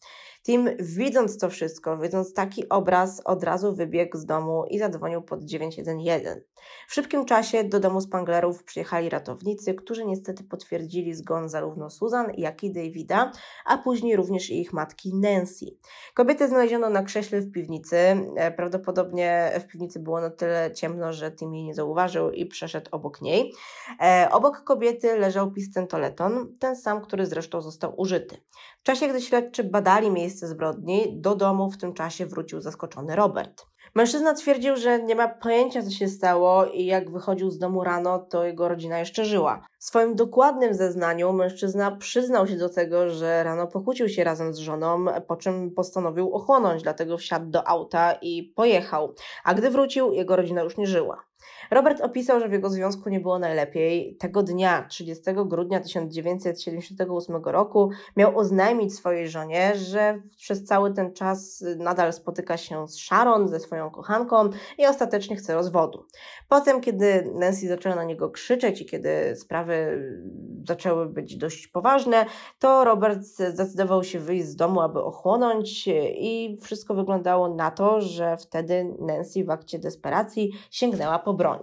Tim, widząc to wszystko, widząc taki obraz, od razu wybiegł z domu i zadzwonił pod 911. W szybkim czasie do domu Spanglerów przyjechali ratownicy, którzy niestety potwierdzili zgon zarówno Susan, jak i Davida, a później również ich matki Nancy. Kobietę znaleziono na krześle w piwnicy. E, prawdopodobnie w piwnicy było na tyle ciemno, że Tim jej nie zauważył i przeszedł obok niej. E, obok kobiety leżał pistentoleton, ten sam, który zresztą został użyty. W czasie, gdy śledczy badali miejsce, miejsce zbrodni, do domu w tym czasie wrócił zaskoczony Robert. Mężczyzna twierdził, że nie ma pojęcia, co się stało i jak wychodził z domu rano, to jego rodzina jeszcze żyła. W swoim dokładnym zeznaniu mężczyzna przyznał się do tego, że rano pokłócił się razem z żoną, po czym postanowił ochłonąć, dlatego wsiadł do auta i pojechał, a gdy wrócił, jego rodzina już nie żyła. Robert opisał, że w jego związku nie było najlepiej. Tego dnia, 30 grudnia 1978 roku, miał oznajmić swojej żonie, że przez cały ten czas y, nadal spotyka się z Sharon, ze swoją kochanką i ostatecznie chce rozwodu. Potem, kiedy Nancy zaczęła na niego krzyczeć i kiedy sprawy y, zaczęły być dość poważne, to Robert zdecydował się wyjść z domu, aby ochłonąć y, i wszystko wyglądało na to, że wtedy Nancy w akcie desperacji sięgnęła po broń.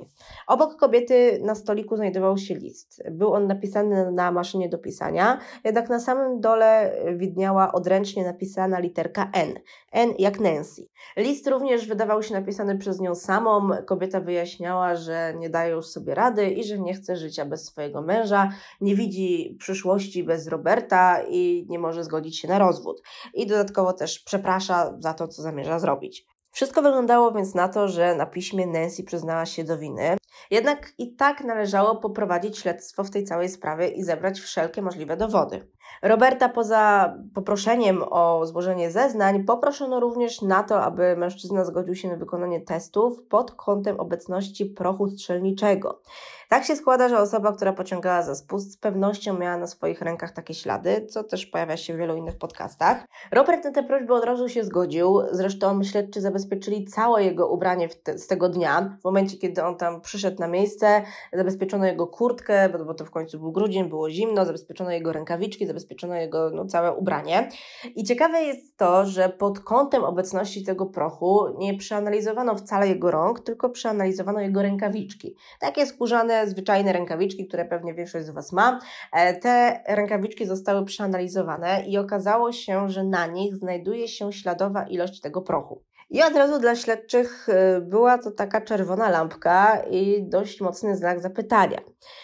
Obok kobiety na stoliku znajdował się list. Był on napisany na maszynie do pisania, jednak na samym dole widniała odręcznie napisana literka N. N jak Nancy. List również wydawał się napisany przez nią samą. Kobieta wyjaśniała, że nie daje już sobie rady i że nie chce życia bez swojego męża, nie widzi przyszłości bez Roberta i nie może zgodzić się na rozwód. I dodatkowo też przeprasza za to, co zamierza zrobić. Wszystko wyglądało więc na to, że na piśmie Nancy przyznała się do winy. Jednak i tak należało poprowadzić śledztwo w tej całej sprawie i zebrać wszelkie możliwe dowody. Roberta poza poproszeniem o złożenie zeznań poproszono również na to, aby mężczyzna zgodził się na wykonanie testów pod kątem obecności prochu strzelniczego. Tak się składa, że osoba, która pociągała za spust, z pewnością miała na swoich rękach takie ślady, co też pojawia się w wielu innych podcastach. Robert na tę prośbę od razu się zgodził, zresztą śledczy zabezpieczyli całe jego ubranie te, z tego dnia. W momencie, kiedy on tam przyszedł na miejsce, zabezpieczono jego kurtkę, bo, bo to w końcu był grudzień, było zimno, zabezpieczono jego rękawiczki, zabezpieczono jego no, całe ubranie. I ciekawe jest to, że pod kątem obecności tego prochu nie przeanalizowano wcale jego rąk, tylko przeanalizowano jego rękawiczki. Takie skórzane, zwyczajne rękawiczki, które pewnie większość z Was ma. E, te rękawiczki zostały przeanalizowane i okazało się, że na nich znajduje się śladowa ilość tego prochu. I od razu dla śledczych y, była to taka czerwona lampka i dość mocny znak zapytania.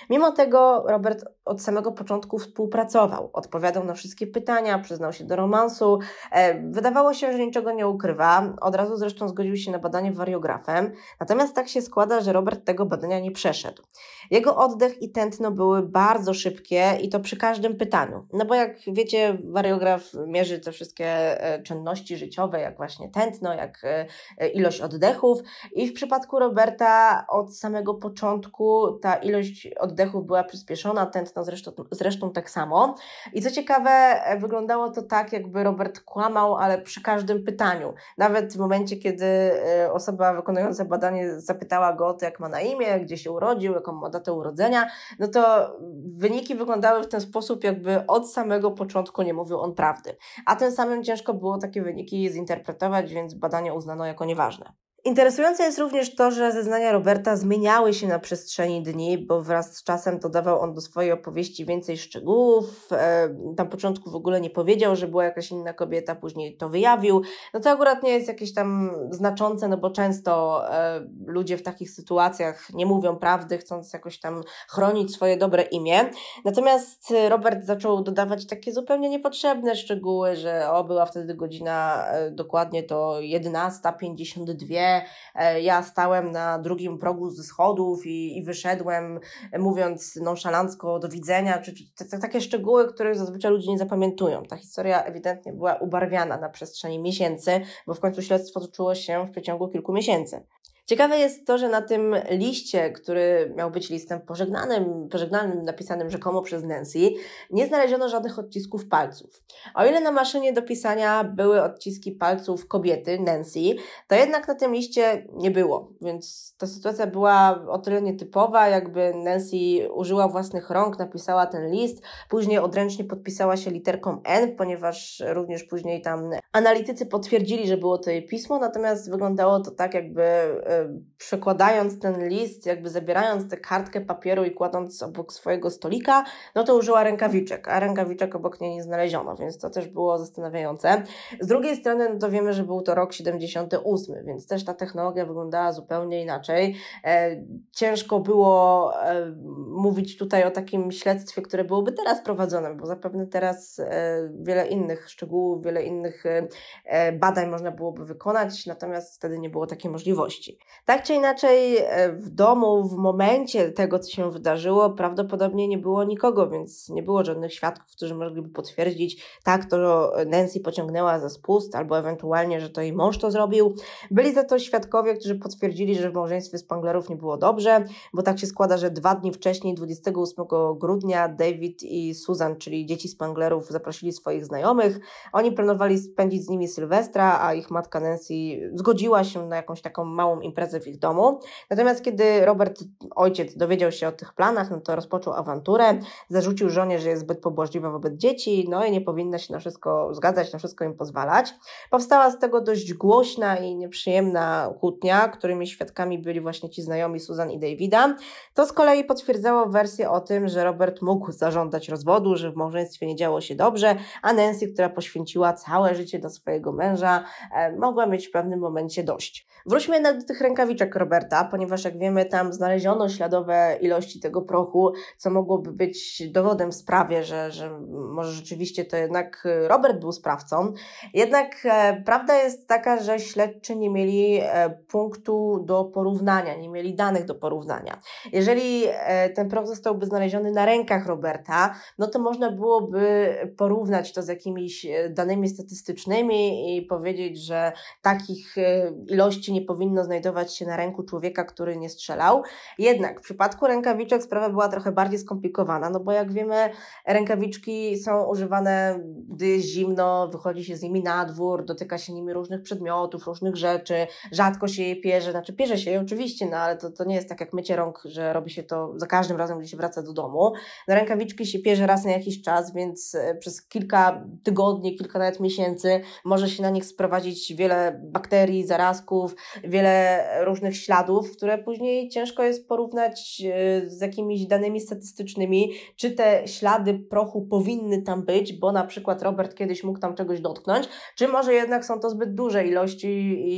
Mimo tego Robert od samego początku współpracował, odpowiadał na wszystkie pytania, przyznał się do romansu. E, wydawało się, że niczego nie ukrywa, od razu zresztą zgodził się na badanie wariografem, natomiast tak się składa, że Robert tego badania nie przeszedł. Jego oddech i tętno były bardzo szybkie i to przy każdym pytaniu. No bo jak wiecie, wariograf mierzy te wszystkie e, czynności życiowe, jak właśnie tętno, jak jak e, ilość oddechów. I w przypadku Roberta od samego początku ta ilość oddechów była przyspieszona, tętno zresztą, zresztą tak samo. I co ciekawe, e, wyglądało to tak, jakby Robert kłamał, ale przy każdym pytaniu. Nawet w momencie, kiedy e, osoba wykonująca badanie zapytała go o to, jak ma na imię, gdzie się urodził, jaką ma datę urodzenia, no to wyniki wyglądały w ten sposób, jakby od samego początku nie mówił on prawdy. A tym samym ciężko było takie wyniki zinterpretować, więc badanie rozwiązanie uznano jako nieważne. Interesujące jest również to, że zeznania Roberta zmieniały się na przestrzeni dni, bo wraz z czasem dodawał on do swojej opowieści więcej szczegółów. Tam e, początku w ogóle nie powiedział, że była jakaś inna kobieta, później to wyjawił. No to akurat nie jest jakieś tam znaczące, no bo często e, ludzie w takich sytuacjach nie mówią prawdy, chcąc jakoś tam chronić swoje dobre imię. Natomiast Robert zaczął dodawać takie zupełnie niepotrzebne szczegóły, że o, była wtedy godzina e, dokładnie to 11.52 E, ja stałem na drugim progu ze schodów i, i wyszedłem mówiąc nonszalancko do widzenia, czy, czy takie szczegóły, których zazwyczaj ludzie nie zapamiętują. Ta historia ewidentnie była ubarwiana na przestrzeni miesięcy, bo w końcu śledztwo toczyło się w przeciągu kilku miesięcy. Ciekawe jest to, że na tym liście, który miał być listem pożegnanym, pożegnalnym napisanym rzekomo przez Nancy, nie znaleziono żadnych odcisków palców. O ile na maszynie do pisania były odciski palców kobiety, Nancy, to jednak na tym liście nie było, więc ta sytuacja była o tyle nietypowa, jakby Nancy użyła własnych rąk, napisała ten list, później odręcznie podpisała się literką N, ponieważ również później tam analitycy potwierdzili, że było to jej pismo, natomiast wyglądało to tak, jakby e, przekładając ten list, jakby zabierając tę kartkę papieru i kładąc obok swojego stolika, no to użyła rękawiczek, a rękawiczek obok niej nie znaleziono, więc to też było zastanawiające. Z drugiej strony no to wiemy, że był to rok 78, więc też ta technologia wyglądała zupełnie inaczej. E, ciężko było e, mówić tutaj o takim śledztwie, które byłoby teraz prowadzone, bo zapewne teraz e, wiele innych szczegółów, wiele innych badań można byłoby wykonać, natomiast wtedy nie było takiej możliwości. Tak czy inaczej, e, w domu, w momencie tego, co się wydarzyło, prawdopodobnie nie było nikogo, więc nie było żadnych świadków, którzy mogliby potwierdzić, tak, to Nancy pociągnęła za spust, albo ewentualnie, że to jej mąż to zrobił. Byli za to świadkowie, którzy potwierdzili, że w małżeństwie Spanglerów nie było dobrze, bo tak się składa, że dwa dni wcześniej, 28 grudnia, David i Susan, czyli dzieci Spanglerów, zaprosili swoich znajomych. Oni planowali spędzić z nimi Sylwestra, a ich matka Nancy zgodziła się na jakąś taką małą imprezę imprezę w ich domu. Natomiast kiedy Robert, ojciec, dowiedział się o tych planach, no to rozpoczął awanturę, zarzucił żonie, że jest zbyt pobłażliwa wobec dzieci, no i nie powinna się na wszystko zgadzać, na wszystko im pozwalać. Powstała z tego dość głośna i nieprzyjemna kłótnia, którymi świadkami byli właśnie ci znajomi Susan i Davida. To z kolei potwierdzało wersję o tym, że Robert mógł zażądać rozwodu, że w małżeństwie nie działo się dobrze, a Nancy, która poświęciła całe życie do swojego męża, e, mogła mieć w pewnym momencie dość. Wróćmy jednak do tych tych rękawiczek Roberta, ponieważ jak wiemy, tam znaleziono śladowe ilości tego prochu, co mogłoby być dowodem w sprawie, że, że może rzeczywiście to jednak Robert był sprawcą. Jednak e, prawda jest taka, że śledczy nie mieli e, punktu do porównania, nie mieli danych do porównania. Jeżeli e, ten proch zostałby znaleziony na rękach Roberta, no to można byłoby porównać to z jakimiś e, danymi statystycznymi i powiedzieć, że takich e, ilości nie powinno znajdować znajdować się na ręku człowieka, który nie strzelał. Jednak w przypadku rękawiczek sprawa była trochę bardziej skomplikowana, no bo jak wiemy, rękawiczki są używane, gdy jest zimno, wychodzi się z nimi na dwór, dotyka się nimi różnych przedmiotów, różnych rzeczy, rzadko się je pierze, znaczy pierze się je oczywiście, no ale to, to nie jest tak jak mycie rąk, że robi się to za każdym razem, gdy się wraca do domu. Na no rękawiczki się pierze raz na jakiś czas, więc e, przez kilka tygodni, kilka nawet miesięcy może się na nich sprowadzić wiele bakterii, zarazków, wiele różnych śladów, które później ciężko jest porównać e, z jakimiś danymi statystycznymi, czy te ślady prochu powinny tam być, bo na przykład Robert kiedyś mógł tam czegoś dotknąć, czy może jednak są to zbyt duże ilości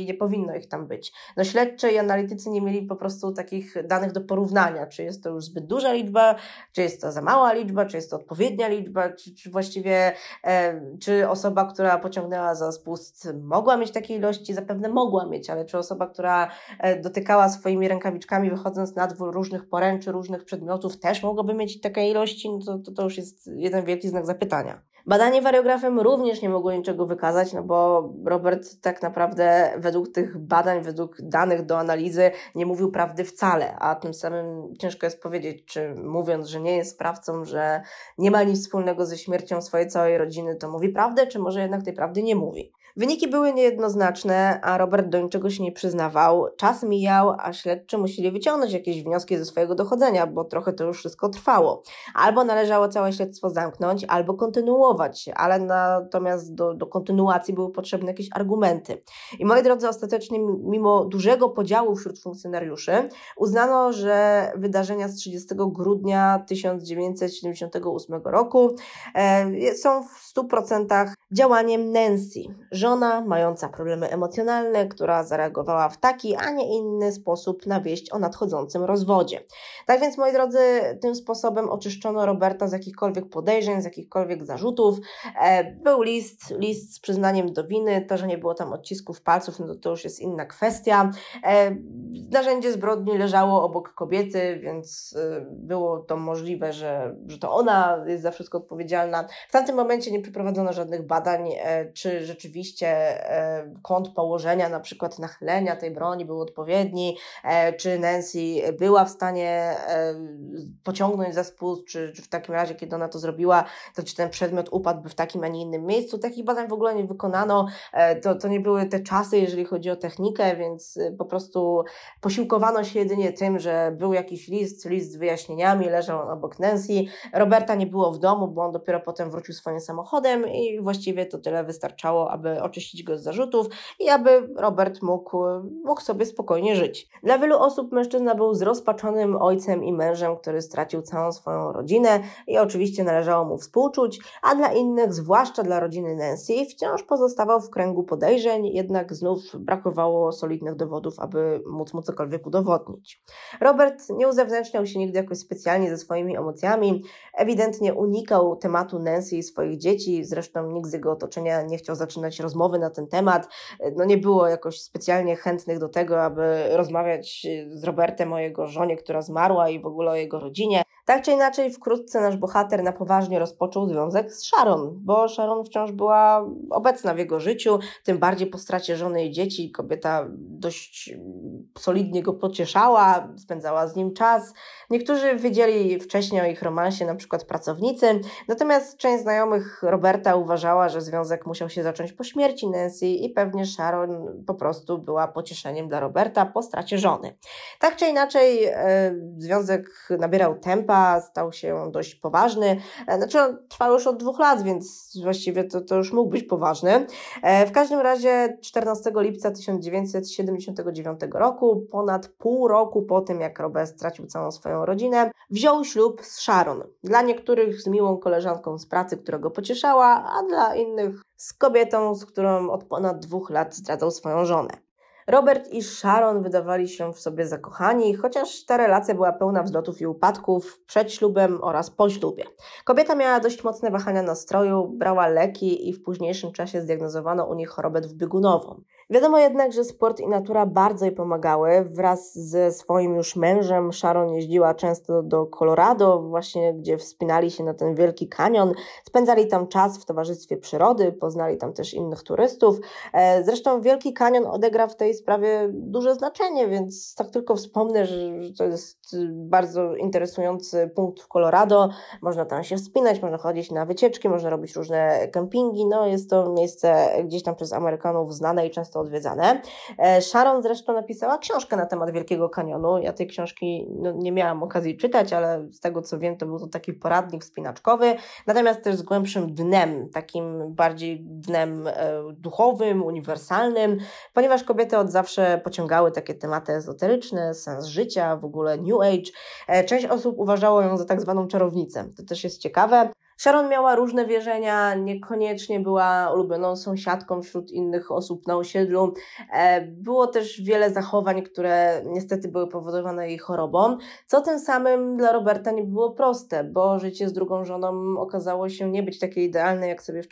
i nie powinno ich tam być. No śledczy i analitycy nie mieli po prostu takich danych do porównania, czy jest to już zbyt duża liczba, czy jest to za mała liczba, czy jest to odpowiednia liczba, czy, czy właściwie e, czy osoba, która pociągnęła za spust mogła mieć takiej ilości, zapewne mogła mieć, ale czy osoba, która E, dotykała swoimi rękawiczkami, wychodząc na dwór różnych poręczy, różnych przedmiotów, też mogłoby mieć takie ilości, no to, to, to już jest jeden wielki znak zapytania. Badanie wariografem również nie mogło niczego wykazać, no bo Robert tak naprawdę według tych badań, według danych do analizy nie mówił prawdy wcale, a tym samym ciężko jest powiedzieć, czy mówiąc, że nie jest sprawcą, że nie ma nic wspólnego ze śmiercią swojej całej rodziny, to mówi prawdę, czy może jednak tej prawdy nie mówi. Wyniki były niejednoznaczne, a Robert do niczego się nie przyznawał. Czas mijał, a śledczy musieli wyciągnąć jakieś wnioski ze swojego dochodzenia, bo trochę to już wszystko trwało. Albo należało całe śledztwo zamknąć, albo kontynuować, ale natomiast do, do kontynuacji były potrzebne jakieś argumenty. I moi drodzy, ostatecznie, mimo dużego podziału wśród funkcjonariuszy, uznano, że wydarzenia z 30 grudnia 1978 roku e, są w 100% działaniem Nancy, żona mająca problemy emocjonalne, która zareagowała w taki, a nie inny sposób na wieść o nadchodzącym rozwodzie. Tak więc, moi drodzy, tym sposobem oczyszczono Roberta z jakichkolwiek podejrzeń, z jakichkolwiek zarzutów. E, był list, list z przyznaniem do winy, to, że nie było tam odcisków palców, no to, to już jest inna kwestia. E, narzędzie zbrodni leżało obok kobiety, więc e, było to możliwe, że, że to ona jest za wszystko odpowiedzialna. W tamtym momencie nie przeprowadzono żadnych badań, czy rzeczywiście E, kąt położenia, na przykład nachylenia tej broni był odpowiedni, e, czy Nancy była w stanie e, pociągnąć za spust, czy, czy w takim razie, kiedy ona to zrobiła, to czy ten przedmiot upadłby w takim, a nie innym miejscu. Takich badań w ogóle nie wykonano, to, to nie były te czasy, jeżeli chodzi o technikę, więc po prostu posiłkowano się jedynie tym, że był jakiś list, list z wyjaśnieniami, leżał on obok Nancy. Roberta nie było w domu, bo on dopiero potem wrócił swoim samochodem i właściwie to tyle wystarczało, aby oczyścić go z zarzutów i aby Robert mógł, mógł sobie spokojnie żyć. Dla wielu osób mężczyzna był zrozpaczonym ojcem i mężem, który stracił całą swoją rodzinę i oczywiście należało mu współczuć, a dla innych, zwłaszcza dla rodziny Nancy, wciąż pozostawał w kręgu podejrzeń, jednak znów brakowało solidnych dowodów, aby móc mu cokolwiek udowodnić. Robert nie uzewnętrzniał się nigdy jakoś specjalnie ze swoimi emocjami, ewidentnie unikał tematu Nancy i swoich dzieci, zresztą nikt z jego otoczenia nie chciał zaczynać rozmowy rozmowy na ten temat. E, no nie było jakoś specjalnie chętnych do tego, aby rozmawiać e, z Robertem o jego żonie, która zmarła i w ogóle o jego rodzinie. Tak czy inaczej, wkrótce nasz bohater na poważnie rozpoczął związek z Sharon, bo Sharon wciąż była obecna w jego życiu, tym bardziej po stracie żony i dzieci. Kobieta dość mm, solidnie go pocieszała, spędzała z nim czas. Niektórzy wiedzieli wcześniej o ich romansie, na przykład pracownicy, natomiast część znajomych Roberta uważała, że związek musiał się zacząć po śmierci Nancy i pewnie Sharon po prostu była pocieszeniem dla Roberta po stracie żony. Tak czy inaczej, e, związek nabierał tempa, stał się dość poważny. E, znaczy on trwał już od dwóch lat, więc właściwie to, to już mógł być poważny. E, w każdym razie 14 lipca 1979 roku, ponad pół roku po tym, jak Robert stracił całą swoją rodzinę, wziął ślub z Sharon. Dla niektórych z miłą koleżanką z pracy, która go pocieszała, a dla innych z kobietą, z którą od ponad dwóch lat zdradzał swoją żonę. Robert i Sharon wydawali się w sobie zakochani, chociaż ta relacja była pełna wzlotów i upadków przed ślubem oraz po ślubie. Kobieta miała dość mocne wahania nastroju, brała leki i w późniejszym czasie zdiagnozowano u niej chorobę dwubiegunową. Wiadomo jednak, że sport i natura bardzo jej pomagały. Wraz ze swoim już mężem Sharon jeździła często do Colorado, właśnie gdzie wspinali się na ten wielki kanion. Spędzali tam czas w towarzystwie przyrody, poznali tam też innych turystów. E, zresztą Wielki Kanion odegra w tej sprawie duże znaczenie, więc tak tylko wspomnę, że to jest bardzo interesujący punkt w Colorado. Można tam się wspinać, można chodzić na wycieczki, można robić różne kempingi. No, jest to miejsce gdzieś tam przez Amerykanów znane i często często odwiedzane. E, Sharon zresztą napisała książkę na temat Wielkiego Kanionu. Ja tej książki no, nie miałam okazji czytać, ale z tego co wiem, to był to taki poradnik wspinaczkowy. natomiast też z głębszym dnem, takim bardziej dnem e, duchowym, uniwersalnym, ponieważ kobiety od zawsze pociągały takie tematy ezoteryczne, sens życia, w ogóle New Age. E, część osób uważało ją za tak zwaną czarownicę. To też jest ciekawe. Sharon miała różne wierzenia, niekoniecznie była ulubioną sąsiadką wśród innych osób na osiedlu. E, było też wiele zachowań, które niestety były powodowane jej chorobą, co tym samym dla Roberta nie było proste, bo życie z drugą żoną okazało się nie być takie idealne, jak sobie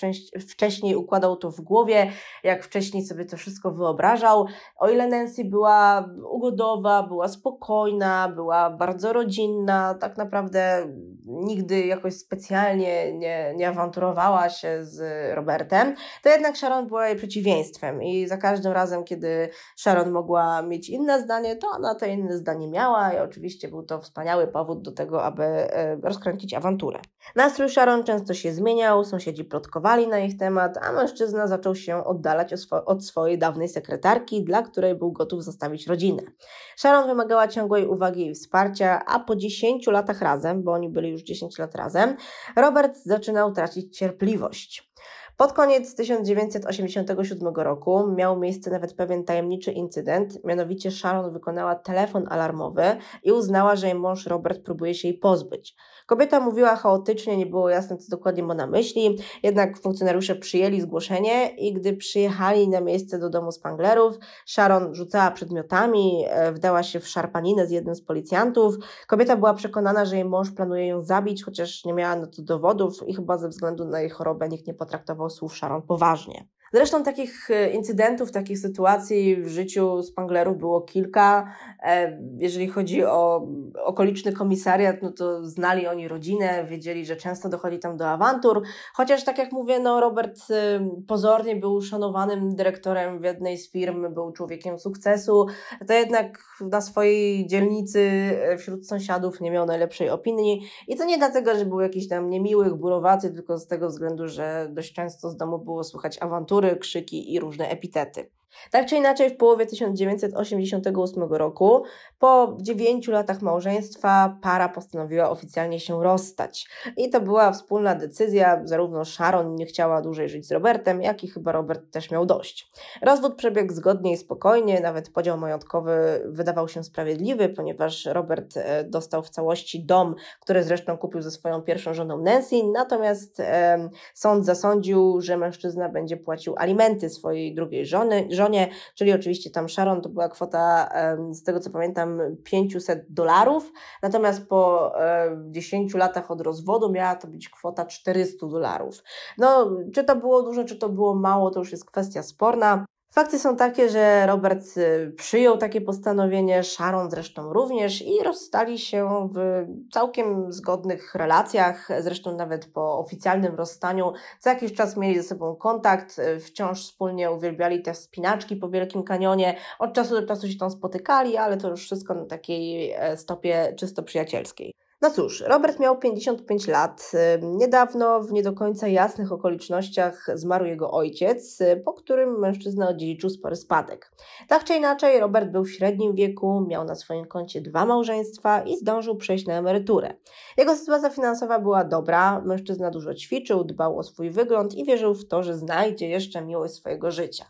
wcześniej układał to w głowie, jak wcześniej sobie to wszystko wyobrażał. O ile Nancy była ugodowa, była spokojna, była bardzo rodzinna, tak naprawdę nigdy jakoś specjalnie nie, nie, awanturowała się z Robertem, to jednak Sharon była jej przeciwieństwem i za każdym razem, kiedy Sharon mogła mieć inne zdanie, to ona to inne zdanie miała i oczywiście był to wspaniały powód do tego, aby e, rozkręcić awanturę. Nastrój Sharon często się zmieniał, sąsiedzi plotkowali na ich temat, a mężczyzna zaczął się oddalać od swojej dawnej sekretarki, dla której był gotów zostawić rodzinę. Sharon wymagała ciągłej uwagi i wsparcia, a po 10 latach razem, bo oni byli już 10 lat razem, Robert Robert zaczynał tracić cierpliwość. Pod koniec 1987 roku miał miejsce nawet pewien tajemniczy incydent, mianowicie Sharon wykonała telefon alarmowy i uznała, że jej mąż Robert próbuje się jej pozbyć. Kobieta mówiła chaotycznie, nie było jasne, co dokładnie ma na myśli, jednak funkcjonariusze przyjęli zgłoszenie i gdy przyjechali na miejsce do domu Spanglerów, Sharon rzucała przedmiotami, e, wdała się w szarpaninę z jednym z policjantów. Kobieta była przekonana, że jej mąż planuje ją zabić, chociaż nie miała na to dowodów i chyba ze względu na jej chorobę nikt nie potraktował słów Sharon poważnie. Zresztą takich e, incydentów, takich sytuacji w życiu Spanglerów było kilka. E, jeżeli chodzi o okoliczny komisariat, no to znali oni rodzinę, wiedzieli, że często dochodzi tam do awantur. Chociaż, tak jak mówię, no Robert e, pozornie był szanowanym dyrektorem w jednej z firm, był człowiekiem sukcesu, to jednak na swojej dzielnicy wśród sąsiadów nie miał najlepszej opinii. I to nie dlatego, że był jakiś tam niemiły, burowaty, tylko z tego względu, że dość często z domu było słychać awantur bzdury, krzyki i różne epitety. Tak czy inaczej, w połowie 1988 roku, po dziewięciu latach małżeństwa, para postanowiła oficjalnie się rozstać. I to była wspólna decyzja, zarówno Sharon nie chciała dłużej żyć z Robertem, jak i chyba Robert też miał dość. Rozwód przebiegł zgodnie i spokojnie, nawet podział majątkowy wydawał się sprawiedliwy, ponieważ Robert e, dostał w całości dom, który zresztą kupił ze swoją pierwszą żoną Nancy, natomiast e, sąd zasądził, że mężczyzna będzie płacił alimenty swojej drugiej żony żonie, czyli oczywiście tam Sharon to była kwota, z tego co pamiętam, 500 dolarów, natomiast po 10 latach od rozwodu miała to być kwota 400 dolarów. No, czy to było dużo, czy to było mało, to już jest kwestia sporna. Fakty są takie, że Robert y, przyjął takie postanowienie, Sharon zresztą również i rozstali się w całkiem zgodnych relacjach. Zresztą nawet po oficjalnym rozstaniu za jakiś czas mieli ze sobą kontakt, y, wciąż wspólnie uwielbiali te wspinaczki po Wielkim Kanionie. Od czasu do czasu się tam spotykali, ale to już wszystko na takiej e, stopie czysto przyjacielskiej. No cóż, Robert miał 55 lat. Niedawno, w nie do końca jasnych okolicznościach, zmarł jego ojciec, po którym mężczyzna odziedziczył spory spadek. Tak czy inaczej, Robert był w średnim wieku, miał na swoim koncie dwa małżeństwa i zdążył przejść na emeryturę. Jego sytuacja finansowa była dobra, mężczyzna dużo ćwiczył, dbał o swój wygląd i wierzył w to, że znajdzie jeszcze miłość swojego życia.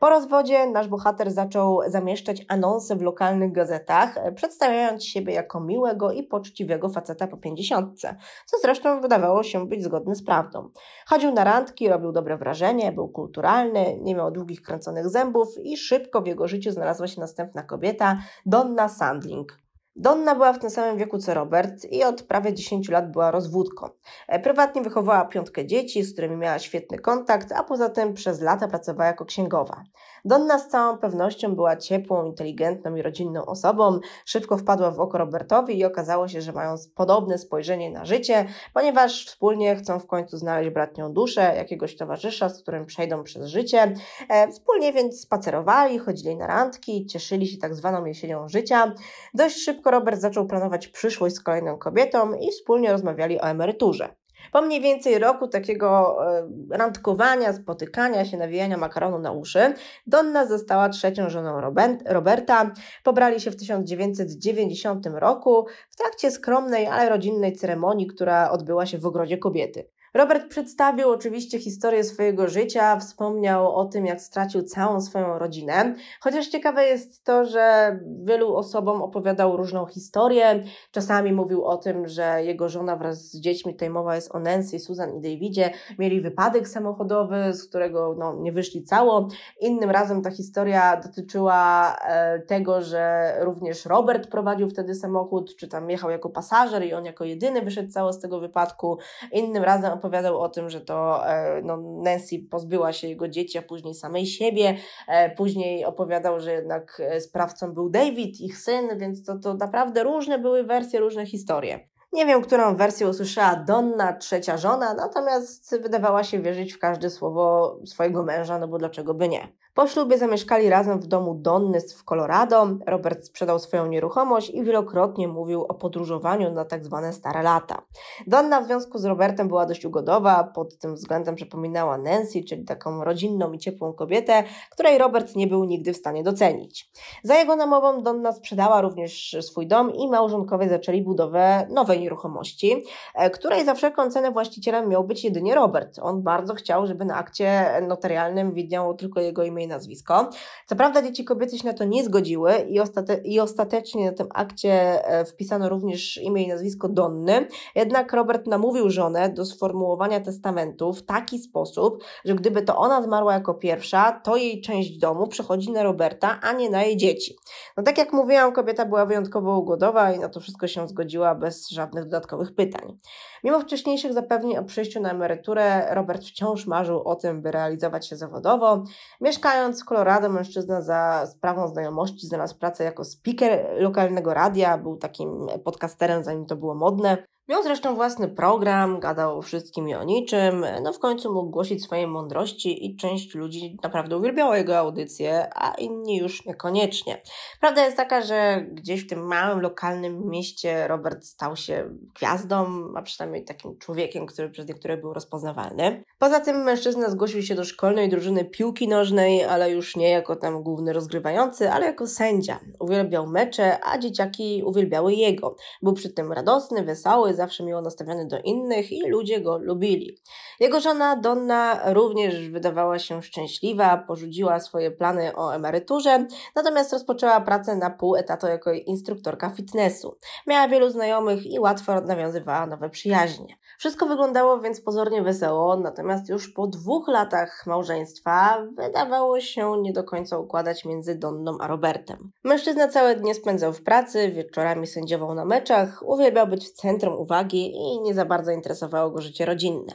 Po rozwodzie nasz bohater zaczął zamieszczać anonsy w lokalnych gazetach, przedstawiając siebie jako miłego i poczciwego faceta po pięćdziesiątce, co zresztą wydawało się być zgodne z prawdą. Chodził na randki, robił dobre wrażenie, był kulturalny, nie miał długich kręconych zębów i szybko w jego życiu znalazła się następna kobieta, Donna Sandling. Donna była w tym samym wieku co Robert i od prawie 10 lat była rozwódką. E, prywatnie wychowała piątkę dzieci, z którymi miała świetny kontakt, a poza tym przez lata pracowała jako księgowa. Donna z całą pewnością była ciepłą, inteligentną i rodzinną osobą. Szybko wpadła w oko Robertowi i okazało się, że mają podobne spojrzenie na życie, ponieważ wspólnie chcą w końcu znaleźć bratnią duszę, jakiegoś towarzysza, z którym przejdą przez życie. E, wspólnie więc spacerowali, chodzili na randki, cieszyli się tak zwaną jesienią życia. Dość szybko Robert zaczął planować przyszłość z kolejną kobietą i wspólnie rozmawiali o emeryturze. Po mniej więcej roku takiego e, randkowania, spotykania się, nawijania makaronu na uszy, Donna została trzecią żoną Roberta. Pobrali się w 1990 roku w trakcie skromnej, ale rodzinnej ceremonii, która odbyła się w ogrodzie kobiety. Robert przedstawił oczywiście historię swojego życia, wspomniał o tym, jak stracił całą swoją rodzinę. Chociaż ciekawe jest to, że wielu osobom opowiadał różną historię. Czasami mówił o tym, że jego żona wraz z dziećmi, tutaj mowa jest o Nancy, Susan i Davidzie, mieli wypadek samochodowy, z którego no, nie wyszli cało. Innym razem ta historia dotyczyła e, tego, że również Robert prowadził wtedy samochód, czy tam jechał jako pasażer i on jako jedyny wyszedł cało z tego wypadku. Innym razem opowiadał o tym, że to e, no, Nancy pozbyła się jego dzieci, a później samej siebie. E, później opowiadał, że jednak e, sprawcą był David, ich syn, więc to, to naprawdę różne były wersje, różne historie. Nie wiem, którą wersję usłyszała Donna, trzecia żona, natomiast wydawała się wierzyć w każde słowo swojego męża, no bo dlaczego by nie. Po ślubie zamieszkali razem w domu Donnes w Colorado. Robert sprzedał swoją nieruchomość i wielokrotnie mówił o podróżowaniu na tak zwane stare lata. Donna w związku z Robertem była dość ugodowa, pod tym względem przypominała Nancy, czyli taką rodzinną i ciepłą kobietę, której Robert nie był nigdy w stanie docenić. Za jego namową Donna sprzedała również swój dom i małżonkowie zaczęli budowę nowej nieruchomości, e, której za wszelką cenę właścicielem miał być jedynie Robert. On bardzo chciał, żeby na akcie notarialnym widniało tylko jego imię nazwisko. Co prawda dzieci kobiece się na to nie zgodziły i, ostate- i ostatecznie na tym akcie e, wpisano również imię i nazwisko Donny, jednak Robert namówił żonę do sformułowania testamentu w taki sposób, że gdyby to ona zmarła jako pierwsza, to jej część domu przechodzi na Roberta, a nie na jej dzieci. No tak jak mówiłam, kobieta była wyjątkowo ugodowa i na to wszystko się zgodziła bez żadnych dodatkowych pytań. Mimo wcześniejszych zapewnień o przejściu na emeryturę, Robert wciąż marzył o tym, by realizować się zawodowo. Mieszkając w Colorado, mężczyzna za sprawą znajomości znalazł pracę jako speaker lokalnego radia, był takim podcasterem, zanim to było modne. Miał zresztą własny program, gadał o wszystkim i o niczym, no w końcu mógł głosić swoje mądrości i część ludzi naprawdę uwielbiała jego audycję, a inni już niekoniecznie. Prawda jest taka, że gdzieś w tym małym, lokalnym mieście Robert stał się gwiazdą, a przynajmniej takim człowiekiem, który przez niektóre był rozpoznawalny. Poza tym mężczyzna zgłosił się do szkolnej drużyny piłki nożnej, ale już nie jako tam główny rozgrywający, ale jako sędzia. Uwielbiał mecze, a dzieciaki uwielbiały jego. Był przy tym radosny, wesoły, zawsze miło nastawiony do innych i ludzie go lubili. Jego żona Donna również wydawała się szczęśliwa, porzuciła swoje plany o emeryturze, natomiast rozpoczęła pracę na pół etatu jako instruktorka fitnessu. Miała wielu znajomych i łatwo nawiązywała nowe przyjaźnie. Wszystko wyglądało więc pozornie wesoło, natomiast już po dwóch latach małżeństwa wydawało się nie do końca układać między Donną a Robertem. Mężczyzna całe dnie spędzał w pracy, wieczorami sędziował na meczach, uwielbiał być w centrum uwagi i nie za bardzo interesowało go życie rodzinne.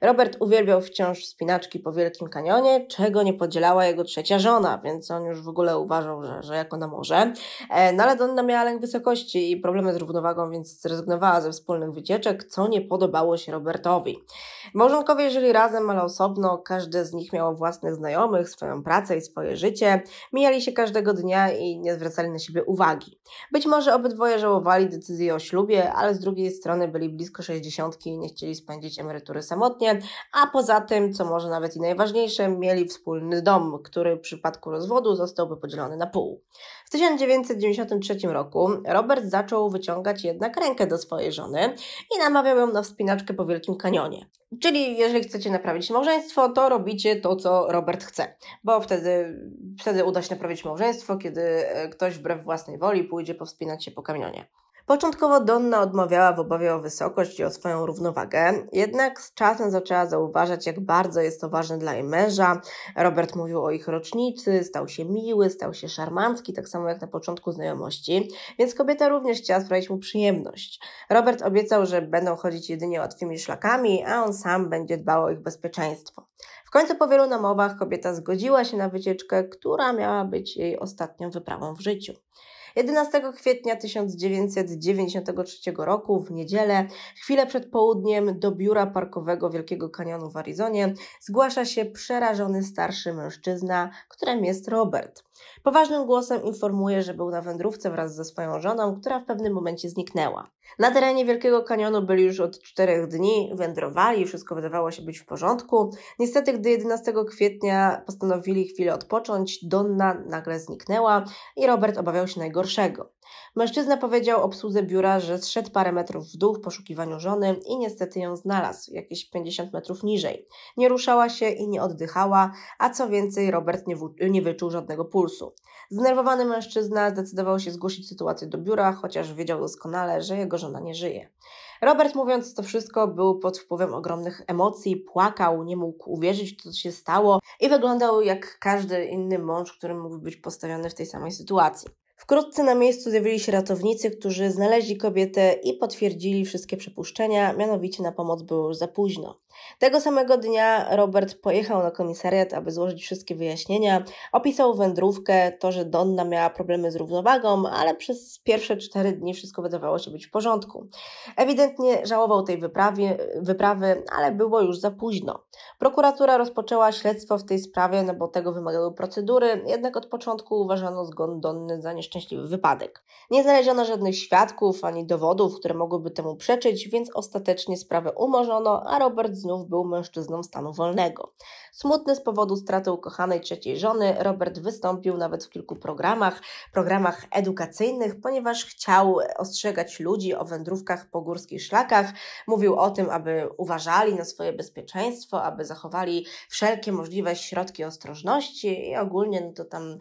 Robert uwielbiał wciąż spinaczki po Wielkim Kanionie, czego nie podzielała jego trzecia żona, więc on już w ogóle uważał, że, że jak ona może. E, no ale Donna miała lęk wysokości i problemy z równowagą, więc zrezygnowała ze wspólnych wycieczek, co nie podobało się Robertowi. Małżonkowie żyli razem, ale osobno, każde z nich miało własnych znajomych, swoją pracę i swoje życie. Mijali się każdego dnia i nie zwracali na siebie uwagi. Być może obydwoje żałowali decyzji o ślubie, ale z drugiej strony byli blisko sześćdziesiątki i nie chcieli spędzić emerytury samotnie, a poza tym, co może nawet i najważniejsze, mieli wspólny dom, który w przypadku rozwodu zostałby podzielony na pół. W 1993 roku Robert zaczął wyciągać jednak rękę do swojej żony i namawiał ją na wspinaczkę po Wielkim Kanionie. Czyli jeżeli chcecie naprawić małżeństwo, to robicie to, co Robert chce, bo wtedy, wtedy uda się naprawić małżeństwo, kiedy e, ktoś wbrew własnej woli pójdzie powspinać się po kamionie. Początkowo Donna odmawiała w obawie o wysokość i o swoją równowagę, jednak z czasem zaczęła zauważać, jak bardzo jest to ważne dla jej męża. Robert mówił o ich rocznicy, stał się miły, stał się szarmancki, tak samo jak na początku znajomości, więc kobieta również chciała sprawić mu przyjemność. Robert obiecał, że będą chodzić jedynie łatwymi szlakami, a on sam będzie dbał o ich bezpieczeństwo. W końcu po wielu namowach kobieta zgodziła się na wycieczkę, która miała być jej ostatnią wyprawą w życiu. 11 kwietnia 1993 roku w niedzielę, chwilę przed południem, do biura parkowego Wielkiego Kanionu w Arizonie zgłasza się przerażony starszy mężczyzna, którym jest Robert. Poważnym głosem informuje, że był na wędrówce wraz ze swoją żoną, która w pewnym momencie zniknęła. Na terenie Wielkiego Kanionu byli już od czterech dni, wędrowali, wszystko wydawało się być w porządku. Niestety, gdy 11 kwietnia postanowili chwilę odpocząć, Donna nagle zniknęła i Robert obawiał się najgorszego. Mężczyzna powiedział obsłudze biura, że zszedł parę metrów w dół w poszukiwaniu żony i niestety ją znalazł, jakieś 50 metrów niżej. Nie ruszała się i nie oddychała, a co więcej, Robert nie, nie wyczuł żadnego pulsu. Zdenerwowany mężczyzna zdecydował się zgłosić sytuację do biura, chociaż wiedział doskonale, że jego żona nie żyje. Robert, mówiąc to wszystko, był pod wpływem ogromnych emocji, płakał, nie mógł uwierzyć, co się stało i wyglądał jak każdy inny mąż, który mógł być postawiony w tej samej sytuacji. Wkrótce na miejscu zjawili się ratownicy, którzy znaleźli kobietę i potwierdzili wszystkie przypuszczenia, mianowicie na pomoc było już za późno. Tego samego dnia Robert pojechał na komisariat, aby złożyć wszystkie wyjaśnienia. Opisał wędrówkę, to, że Donna miała problemy z równowagą, ale przez pierwsze cztery dni wszystko wydawało się być w porządku. Ewidentnie żałował tej wyprawie, wyprawy, ale było już za późno. Prokuratura rozpoczęła śledztwo w tej sprawie, no bo tego wymagały procedury, jednak od początku uważano zgon Donny za nieszczęśliwy wypadek. Nie znaleziono żadnych świadków ani dowodów, które mogłyby temu przeczyć, więc ostatecznie sprawę umorzono, a Robert znów był mężczyzną stanu wolnego. Smutny z powodu straty ukochanej trzeciej żony, Robert wystąpił nawet w kilku programach, programach edukacyjnych, ponieważ chciał ostrzegać ludzi o wędrówkach po górskich szlakach. Mówił o tym, aby uważali na swoje bezpieczeństwo, aby zachowali wszelkie możliwe środki ostrożności i ogólnie no to tam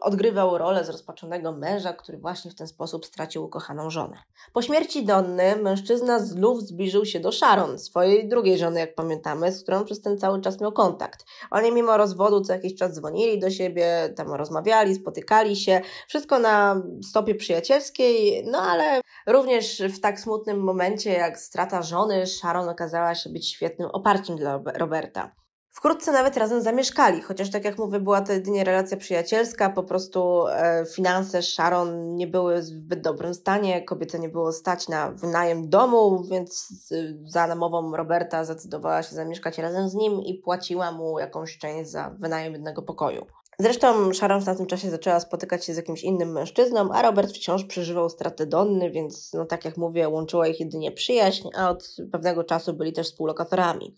odgrywał rolę zrozpaczonego męża, który właśnie w ten sposób stracił ukochaną żonę. Po śmierci Donny mężczyzna znów zbliżył się do Sharon, swojej drugiej żony jak pamiętamy, z którą przez ten cały czas miał kontakt. Oni mimo rozwodu co jakiś czas dzwonili do siebie, tam rozmawiali, spotykali się, wszystko na stopie przyjacielskiej, no ale również w tak smutnym momencie jak strata żony, Sharon okazała się być świetnym oparciem dla Roberta. Wkrótce nawet razem zamieszkali, chociaż tak jak mówię, była to jedynie relacja przyjacielska, po prostu e, finanse Sharon nie były w zbyt dobrym stanie, kobieta nie było stać na wynajem domu, więc e, za namową Roberta zdecydowała się zamieszkać razem z nim i płaciła mu jakąś część za wynajem jednego pokoju. Zresztą Sharon w tym czasie zaczęła spotykać się z jakimś innym mężczyzną, a Robert wciąż przeżywał straty Donny, więc no tak jak mówię, łączyła ich jedynie przyjaźń, a od pewnego czasu byli też współlokatorami.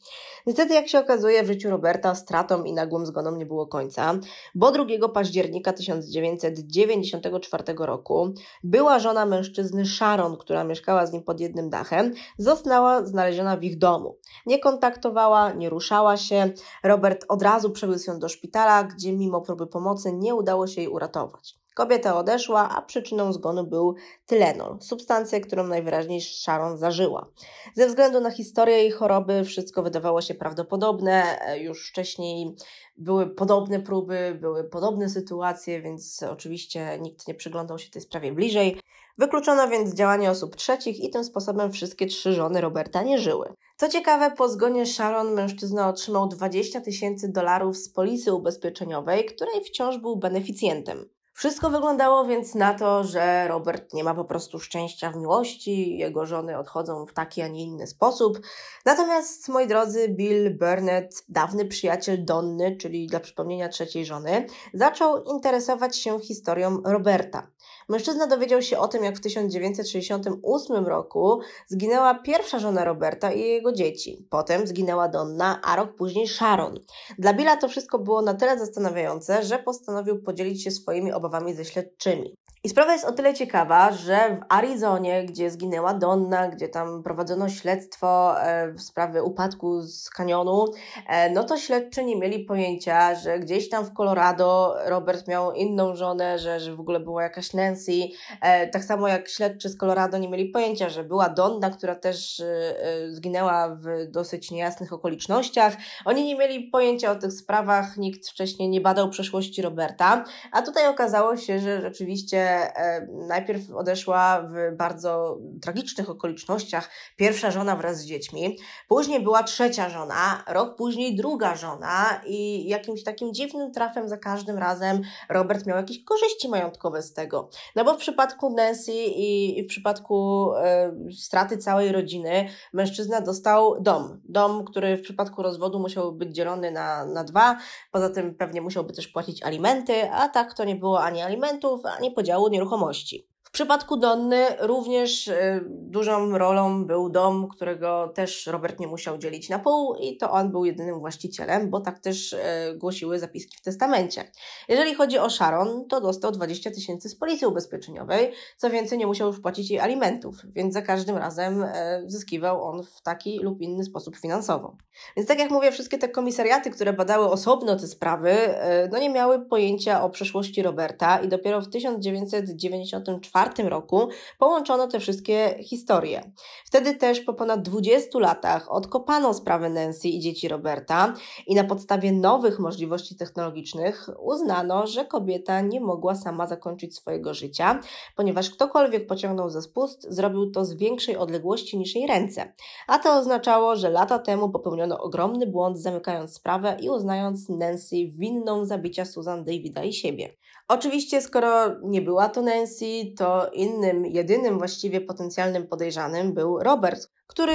Niestety, jak się okazuje, w życiu Roberta stratom i nagłym zgonom nie było końca, bo 2 października 1994 roku była żona mężczyzny Sharon, która mieszkała z nim pod jednym dachem, została znaleziona w ich domu. Nie kontaktowała, nie ruszała się. Robert od razu przewiózł ją do szpitala, gdzie mimo próby pomocy nie udało się jej uratować. Kobieta odeszła, a przyczyną zgonu był tylenol, substancja, którą najwyraźniej Sharon zażyła. Ze względu na historię jej choroby wszystko wydawało się prawdopodobne. E, już wcześniej były podobne próby, były podobne sytuacje, więc oczywiście nikt nie przyglądał się tej sprawie bliżej. Wykluczono więc działanie osób trzecich i tym sposobem wszystkie trzy żony Roberta nie żyły. Co ciekawe, po zgonie Sharon mężczyzna otrzymał 20 tysięcy dolarów z polisy ubezpieczeniowej, której wciąż był beneficjentem. Wszystko wyglądało więc na to, że Robert nie ma po prostu szczęścia w miłości, jego żony odchodzą w taki, a nie inny sposób. Natomiast, moi drodzy, Bill Burnett, dawny przyjaciel Donny, czyli dla przypomnienia trzeciej żony, zaczął interesować się historią Roberta. Mężczyzna dowiedział się o tym, jak w 1968 roku zginęła pierwsza żona Roberta i jego dzieci. Potem zginęła Donna, a rok później Sharon. Dla Billa to wszystko było na tyle zastanawiające, że postanowił podzielić się swoimi obawami ze śledczymi. I sprawa jest o tyle ciekawa, że w Arizonie, gdzie zginęła Donna, gdzie tam prowadzono śledztwo e, w sprawie upadku z kanionu, e, no to śledczy nie mieli pojęcia, że gdzieś tam w Colorado Robert miał inną żonę, że, że w ogóle była jakaś Nancy. E, tak samo jak śledczy z Colorado nie mieli pojęcia, że była Donna, która też zginęła w dosyć niejasnych okolicznościach. Oni nie mieli pojęcia o tych sprawach, nikt wcześniej nie badał przeszłości Roberta, a tutaj okazało się, że rzeczywiście E, najpierw odeszła w bardzo tragicznych okolicznościach pierwsza żona wraz z dziećmi, później była trzecia żona, rok później druga żona i jakimś takim dziwnym trafem za każdym razem Robert miał jakieś korzyści majątkowe z tego. No bo w przypadku Nancy i, w przypadku e, straty całej rodziny mężczyzna dostał dom. Dom, który w przypadku rozwodu musiał być dzielony na, na dwa, poza tym pewnie musiałby też płacić alimenty, a tak to nie było ani alimentów, ani podziału nieruchomości przypadku Donny również y, dużą rolą był dom, którego też Robert nie musiał dzielić na pół i to on był jedynym właścicielem, bo tak też y, głosiły zapiski w testamencie. Jeżeli chodzi o Sharon, to dostał 20 tysięcy z policji ubezpieczeniowej, co więcej nie musiał już płacić jej alimentów, więc za każdym razem y, zyskiwał on w taki lub inny sposób finansowo. Więc tak jak mówię, wszystkie te komisariaty, które badały osobno te sprawy, no nie miały pojęcia o przeszłości Roberta i dopiero w 1994 1904 roku połączono te wszystkie historie. Wtedy też po ponad 20 latach odkopano sprawę Nancy i dzieci Roberta i na podstawie nowych możliwości technologicznych uznano, że kobieta nie mogła sama zakończyć swojego życia, ponieważ ktokolwiek pociągnął za spust, zrobił to z większej odległości niż jej ręce. A to oznaczało, że lata temu popełniono ogromny błąd, zamykając sprawę i uznając Nancy winną zabicia Susan Davida i siebie. Oczywiście, skoro nie była to Nancy, to innym, jedynym właściwie potencjalnym podejrzanym był Robert, który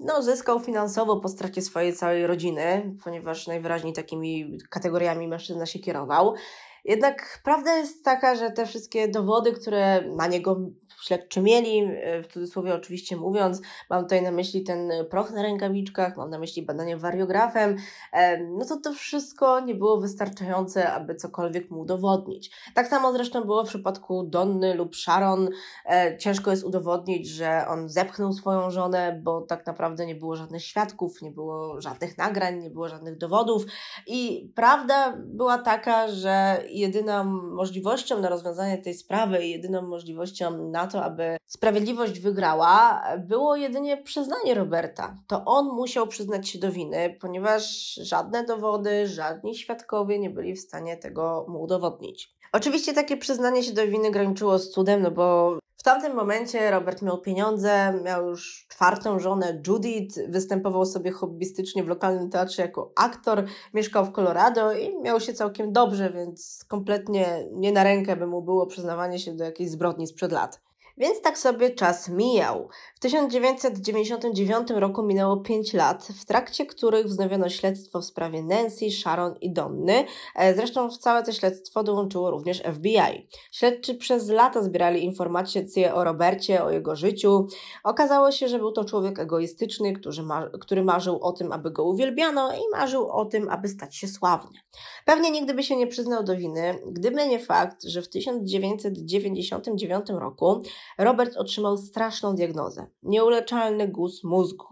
no, zyskał finansowo po stracie swojej całej rodziny, ponieważ najwyraźniej takimi kategoriami mężczyzna się kierował. Jednak prawda jest taka, że te wszystkie dowody, które na niego śledczy mieli, e, w cudzysłowie oczywiście mówiąc, mam tutaj na myśli ten proch na rękawiczkach, mam na myśli badanie wariografem, e, no to to wszystko nie było wystarczające, aby cokolwiek mu udowodnić. Tak samo zresztą było w przypadku Donny lub Sharon. E, ciężko jest udowodnić, że on zepchnął swoją żonę, bo tak naprawdę nie było żadnych świadków, nie było żadnych nagrań, nie było żadnych dowodów i prawda była taka, że jedyną możliwością na rozwiązanie tej sprawy i jedyną możliwością na to, aby sprawiedliwość wygrała, było jedynie przyznanie Roberta. To on musiał przyznać się do winy, ponieważ żadne dowody, żadni świadkowie nie byli w stanie tego mu udowodnić. Oczywiście takie przyznanie się do winy graniczyło z cudem, no bo w tamtym momencie Robert miał pieniądze, miał już czwartą żonę Judith, występował sobie hobbystycznie w lokalnym teatrze jako aktor, mieszkał w Colorado i miał się całkiem dobrze, więc kompletnie nie na rękę by mu było przyznawanie się do jakiejś zbrodni sprzed lat. Więc tak sobie czas mijał. W 1999 roku minęło 5 lat, w trakcie których wznowiono śledztwo w sprawie Nancy, Sharon i Donny. E, zresztą w całe to śledztwo dołączyło również FBI. Śledczy przez lata zbierali informacje o Robercie, o jego życiu. Okazało się, że był to człowiek egoistyczny, który, mar który marzył o tym, aby go uwielbiano i marzył o tym, aby stać się sławny. Pewnie nigdy by się nie przyznał do winy, gdyby nie fakt, że w 1999 roku Robert otrzymał straszną diagnozę nieuleczalny guz mózgu.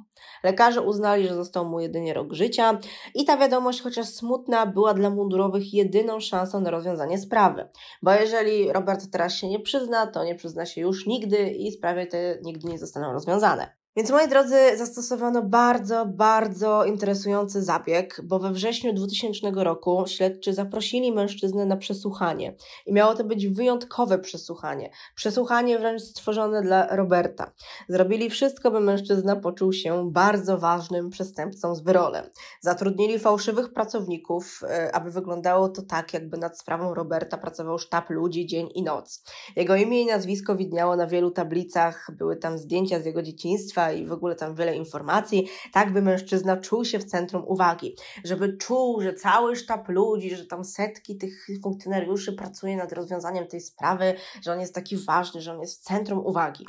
Lekarze uznali, że został mu jedynie rok życia i ta wiadomość, chociaż smutna, była dla mundurowych jedyną szansą na rozwiązanie sprawy. Bo jeżeli Robert teraz się nie przyzna, to nie przyzna się już nigdy i sprawy te nigdy nie zostaną rozwiązane. Więc moi drodzy, zastosowano bardzo, bardzo interesujący zabieg, bo we wrześniu 2000 roku śledczy zaprosili mężczyznę na przesłuchanie i miało to być wyjątkowe przesłuchanie, przesłuchanie wręcz stworzone dla Roberta. Zrobili wszystko, by mężczyzna poczuł się bardzo ważnym przestępcą z wyrolem. Zatrudnili fałszywych pracowników, e, aby wyglądało to tak, jakby nad sprawą Roberta pracował sztab ludzi dzień i noc. Jego imię i nazwisko widniało na wielu tablicach, były tam zdjęcia z jego dzieciństwa, i w ogóle tam wiele informacji, tak by mężczyzna czuł się w centrum uwagi, żeby czuł, że cały sztab ludzi, że tam setki tych funkcjonariuszy pracuje nad rozwiązaniem tej sprawy, że on jest taki ważny, że on jest w centrum uwagi.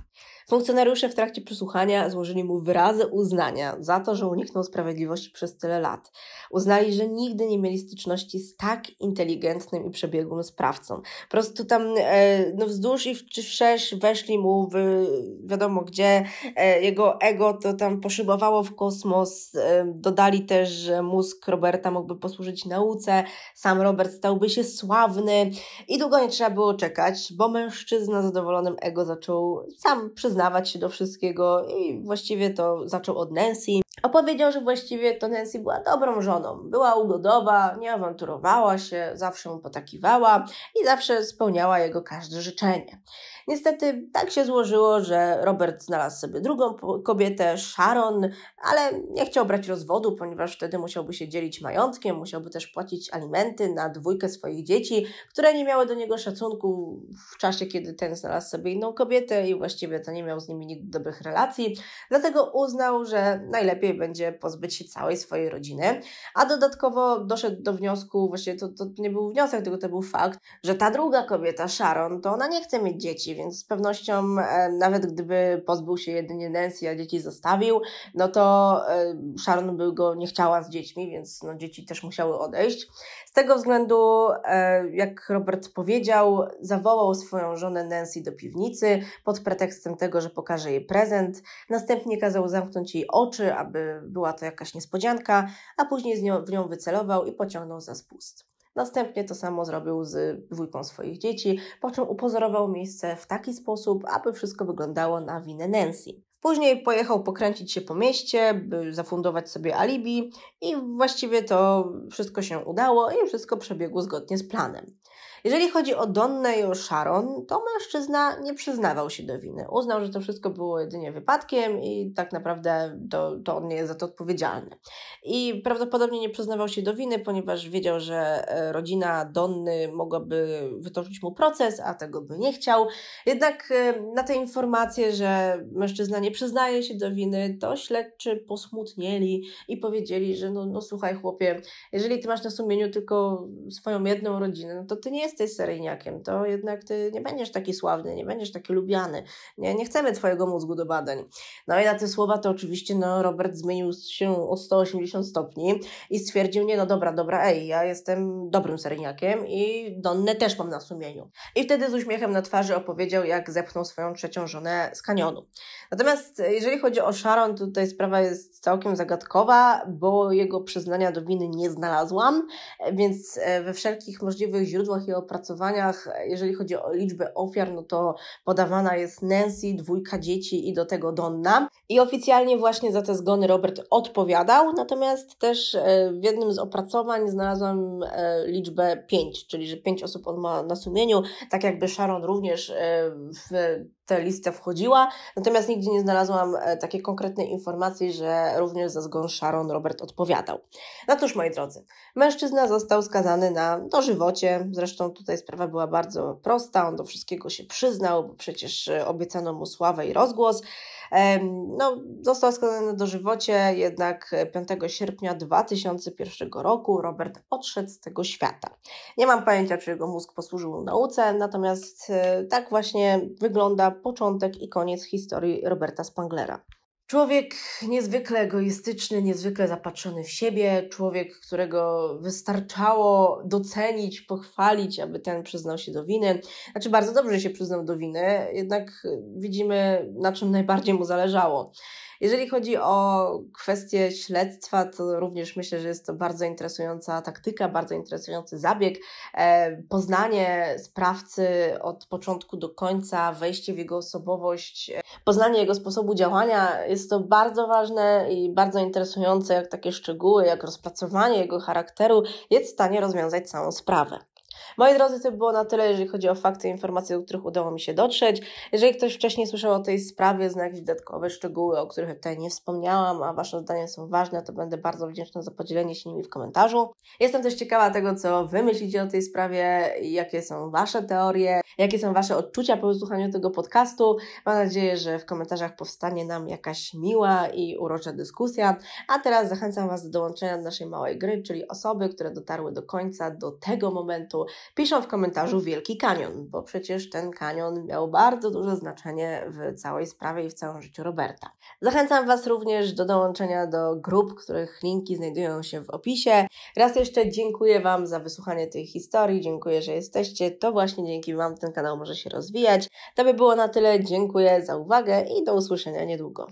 Funkcjonariusze w trakcie przesłuchania złożyli mu wyrazy uznania za to, że uniknął sprawiedliwości przez tyle lat. Uznali, że nigdy nie mieli styczności z tak inteligentnym i przebiegłym sprawcą. Po prostu tam e, no wzdłuż i w, czy wszerz weszli mu w, wiadomo gdzie, e, jego ego to tam poszybowało w kosmos. E, dodali też, że mózg Roberta mógłby posłużyć nauce, sam Robert stałby się sławny i długo nie trzeba było czekać, bo mężczyzna zadowolonym ego zaczął sam przyznać przyznawać się do wszystkiego i właściwie to zaczął od Nancy. Opowiedział, że właściwie to Nancy była dobrą żoną, była ugodowa, nie awanturowała się, zawsze mu potakiwała i zawsze spełniała jego każde życzenie. Niestety tak się złożyło, że Robert znalazł sobie drugą kobietę, Sharon, ale nie chciał brać rozwodu, ponieważ wtedy musiałby się dzielić majątkiem, musiałby też płacić alimenty na dwójkę swoich dzieci, które nie miały do niego szacunku w czasie, kiedy ten znalazł sobie inną kobietę i właściwie to nie miał z nimi nigdy dobrych relacji. Dlatego uznał, że najlepiej będzie pozbyć się całej swojej rodziny, a dodatkowo doszedł do wniosku, właściwie to, to nie był wniosek, tylko to był fakt, że ta druga kobieta, Sharon, to ona nie chce mieć dzieci, więc z pewnością e, nawet gdyby pozbył się jedynie Nancy, a dzieci zostawił, no to e, Sharon by go nie chciała z dziećmi, więc no, dzieci też musiały odejść. Z tego względu, e, jak Robert powiedział, zawołał swoją żonę Nancy do piwnicy pod pretekstem tego, że pokaże jej prezent. Następnie kazał zamknąć jej oczy, aby była to jakaś niespodzianka, a później z nią, w nią wycelował i pociągnął za spust. Następnie to samo zrobił z dwójką swoich dzieci, po czym upozorował miejsce w taki sposób, aby wszystko wyglądało na winę Nancy. Później pojechał pokręcić się po mieście, by zafundować sobie alibi i właściwie to wszystko się udało i wszystko przebiegło zgodnie z planem. Jeżeli chodzi o Donnę i o Sharon, to mężczyzna nie przyznawał się do winy. Uznał, że to wszystko było jedynie wypadkiem i tak naprawdę to, to on nie jest za to odpowiedzialny. I prawdopodobnie nie przyznawał się do winy, ponieważ wiedział, że e, rodzina Donny mogłaby wytoczyć mu proces, a tego by nie chciał. Jednak e, na te informacje, że mężczyzna nie przyznaje się do winy, to śledczy posmutnieli i powiedzieli, że no, no słuchaj chłopie, jeżeli ty masz na sumieniu tylko swoją jedną rodzinę, no to ty nie jesteś jesteś seryjniakiem, to jednak ty nie będziesz taki sławny, nie będziesz taki lubiany, nie, nie chcemy twojego mózgu do badań. No i na te słowa to oczywiście no, Robert zmienił się o 180 stopni i stwierdził, nie no dobra, dobra, ej, ja jestem dobrym seryjniakiem i Donnę też mam na sumieniu. I wtedy z uśmiechem na twarzy opowiedział, jak zepchnął swoją trzecią żonę z kanionu. Natomiast e, jeżeli chodzi o Sharon, tutaj sprawa jest całkiem zagadkowa, bo jego przyznania do winy nie znalazłam, e, więc e, we wszelkich możliwych źródłach i opiniach opracowaniach, e, jeżeli chodzi o liczbę ofiar, no to podawana jest Nancy, dwójka dzieci i do tego Donna. I oficjalnie właśnie za te zgony Robert odpowiadał, natomiast też e, w jednym z opracowań znalazłam e, liczbę 5, czyli że 5 osób on ma na sumieniu, tak jakby Sharon również w tę listę wchodziła, natomiast nigdzie nie znalazłam takiej konkretnej informacji, że również za zgon Sharon Robert odpowiadał. No cóż, moi drodzy, mężczyzna został skazany na dożywocie, zresztą tutaj sprawa była bardzo prosta, on do wszystkiego się przyznał, bo przecież e, obiecano mu sławę i rozgłos. No, został skazany do żywocie, jednak 5 e, sierpnia 2001 roku Robert odszedł z tego świata. Nie mam pojęcia, czy jego mózg posłużył nauce, natomiast e, tak właśnie wygląda początek i koniec historii Roberta Spanglera. Człowiek niezwykle egoistyczny, niezwykle zapatrzony w siebie, człowiek, którego wystarczało docenić, pochwalić, aby ten przyznał się do winy. Znaczy, bardzo dobrze się przyznał do winy, jednak widzimy, na czym najbardziej mu zależało. Jeżeli chodzi o kwestię śledztwa, to również myślę, że jest to bardzo interesująca taktyka, bardzo interesujący zabieg. E, poznanie sprawcy od początku do końca, wejście w jego osobowość, e, poznanie jego sposobu działania jest to bardzo ważne i bardzo interesujące, jak takie szczegóły, jak rozpracowanie jego charakteru jest w stanie rozwiązać całą sprawę. Moi drodzy, to było na tyle, jeżeli chodzi o fakty i informacje, do których udało mi się dotrzeć. Jeżeli ktoś wcześniej słyszał o tej sprawie, zna jakieś dodatkowe szczegóły, o których tutaj nie wspomniałam, a Wasze zdania są ważne, to będę bardzo wdzięczna za podzielenie się nimi w komentarzu. Jestem też ciekawa tego, co Wy myślicie o tej sprawie, jakie są Wasze teorie, jakie są Wasze odczucia po wysłuchaniu tego podcastu. Mam nadzieję, że w komentarzach powstanie nam jakaś miła i urocza dyskusja. A teraz zachęcam Was do dołączenia do naszej małej gry, czyli osoby, które dotarły do końca, do tego momentu. Piszą w komentarzu Wielki Kanion, bo przecież ten kanion miał bardzo duże znaczenie w całej sprawie i w całym życiu Roberta. Zachęcam Was również do dołączenia do grup, których linki znajdują się w opisie. Raz jeszcze dziękuję Wam za wysłuchanie tej historii, dziękuję, że jesteście. To właśnie dzięki Wam ten kanał może się rozwijać. To by było na tyle. Dziękuję za uwagę i do usłyszenia niedługo.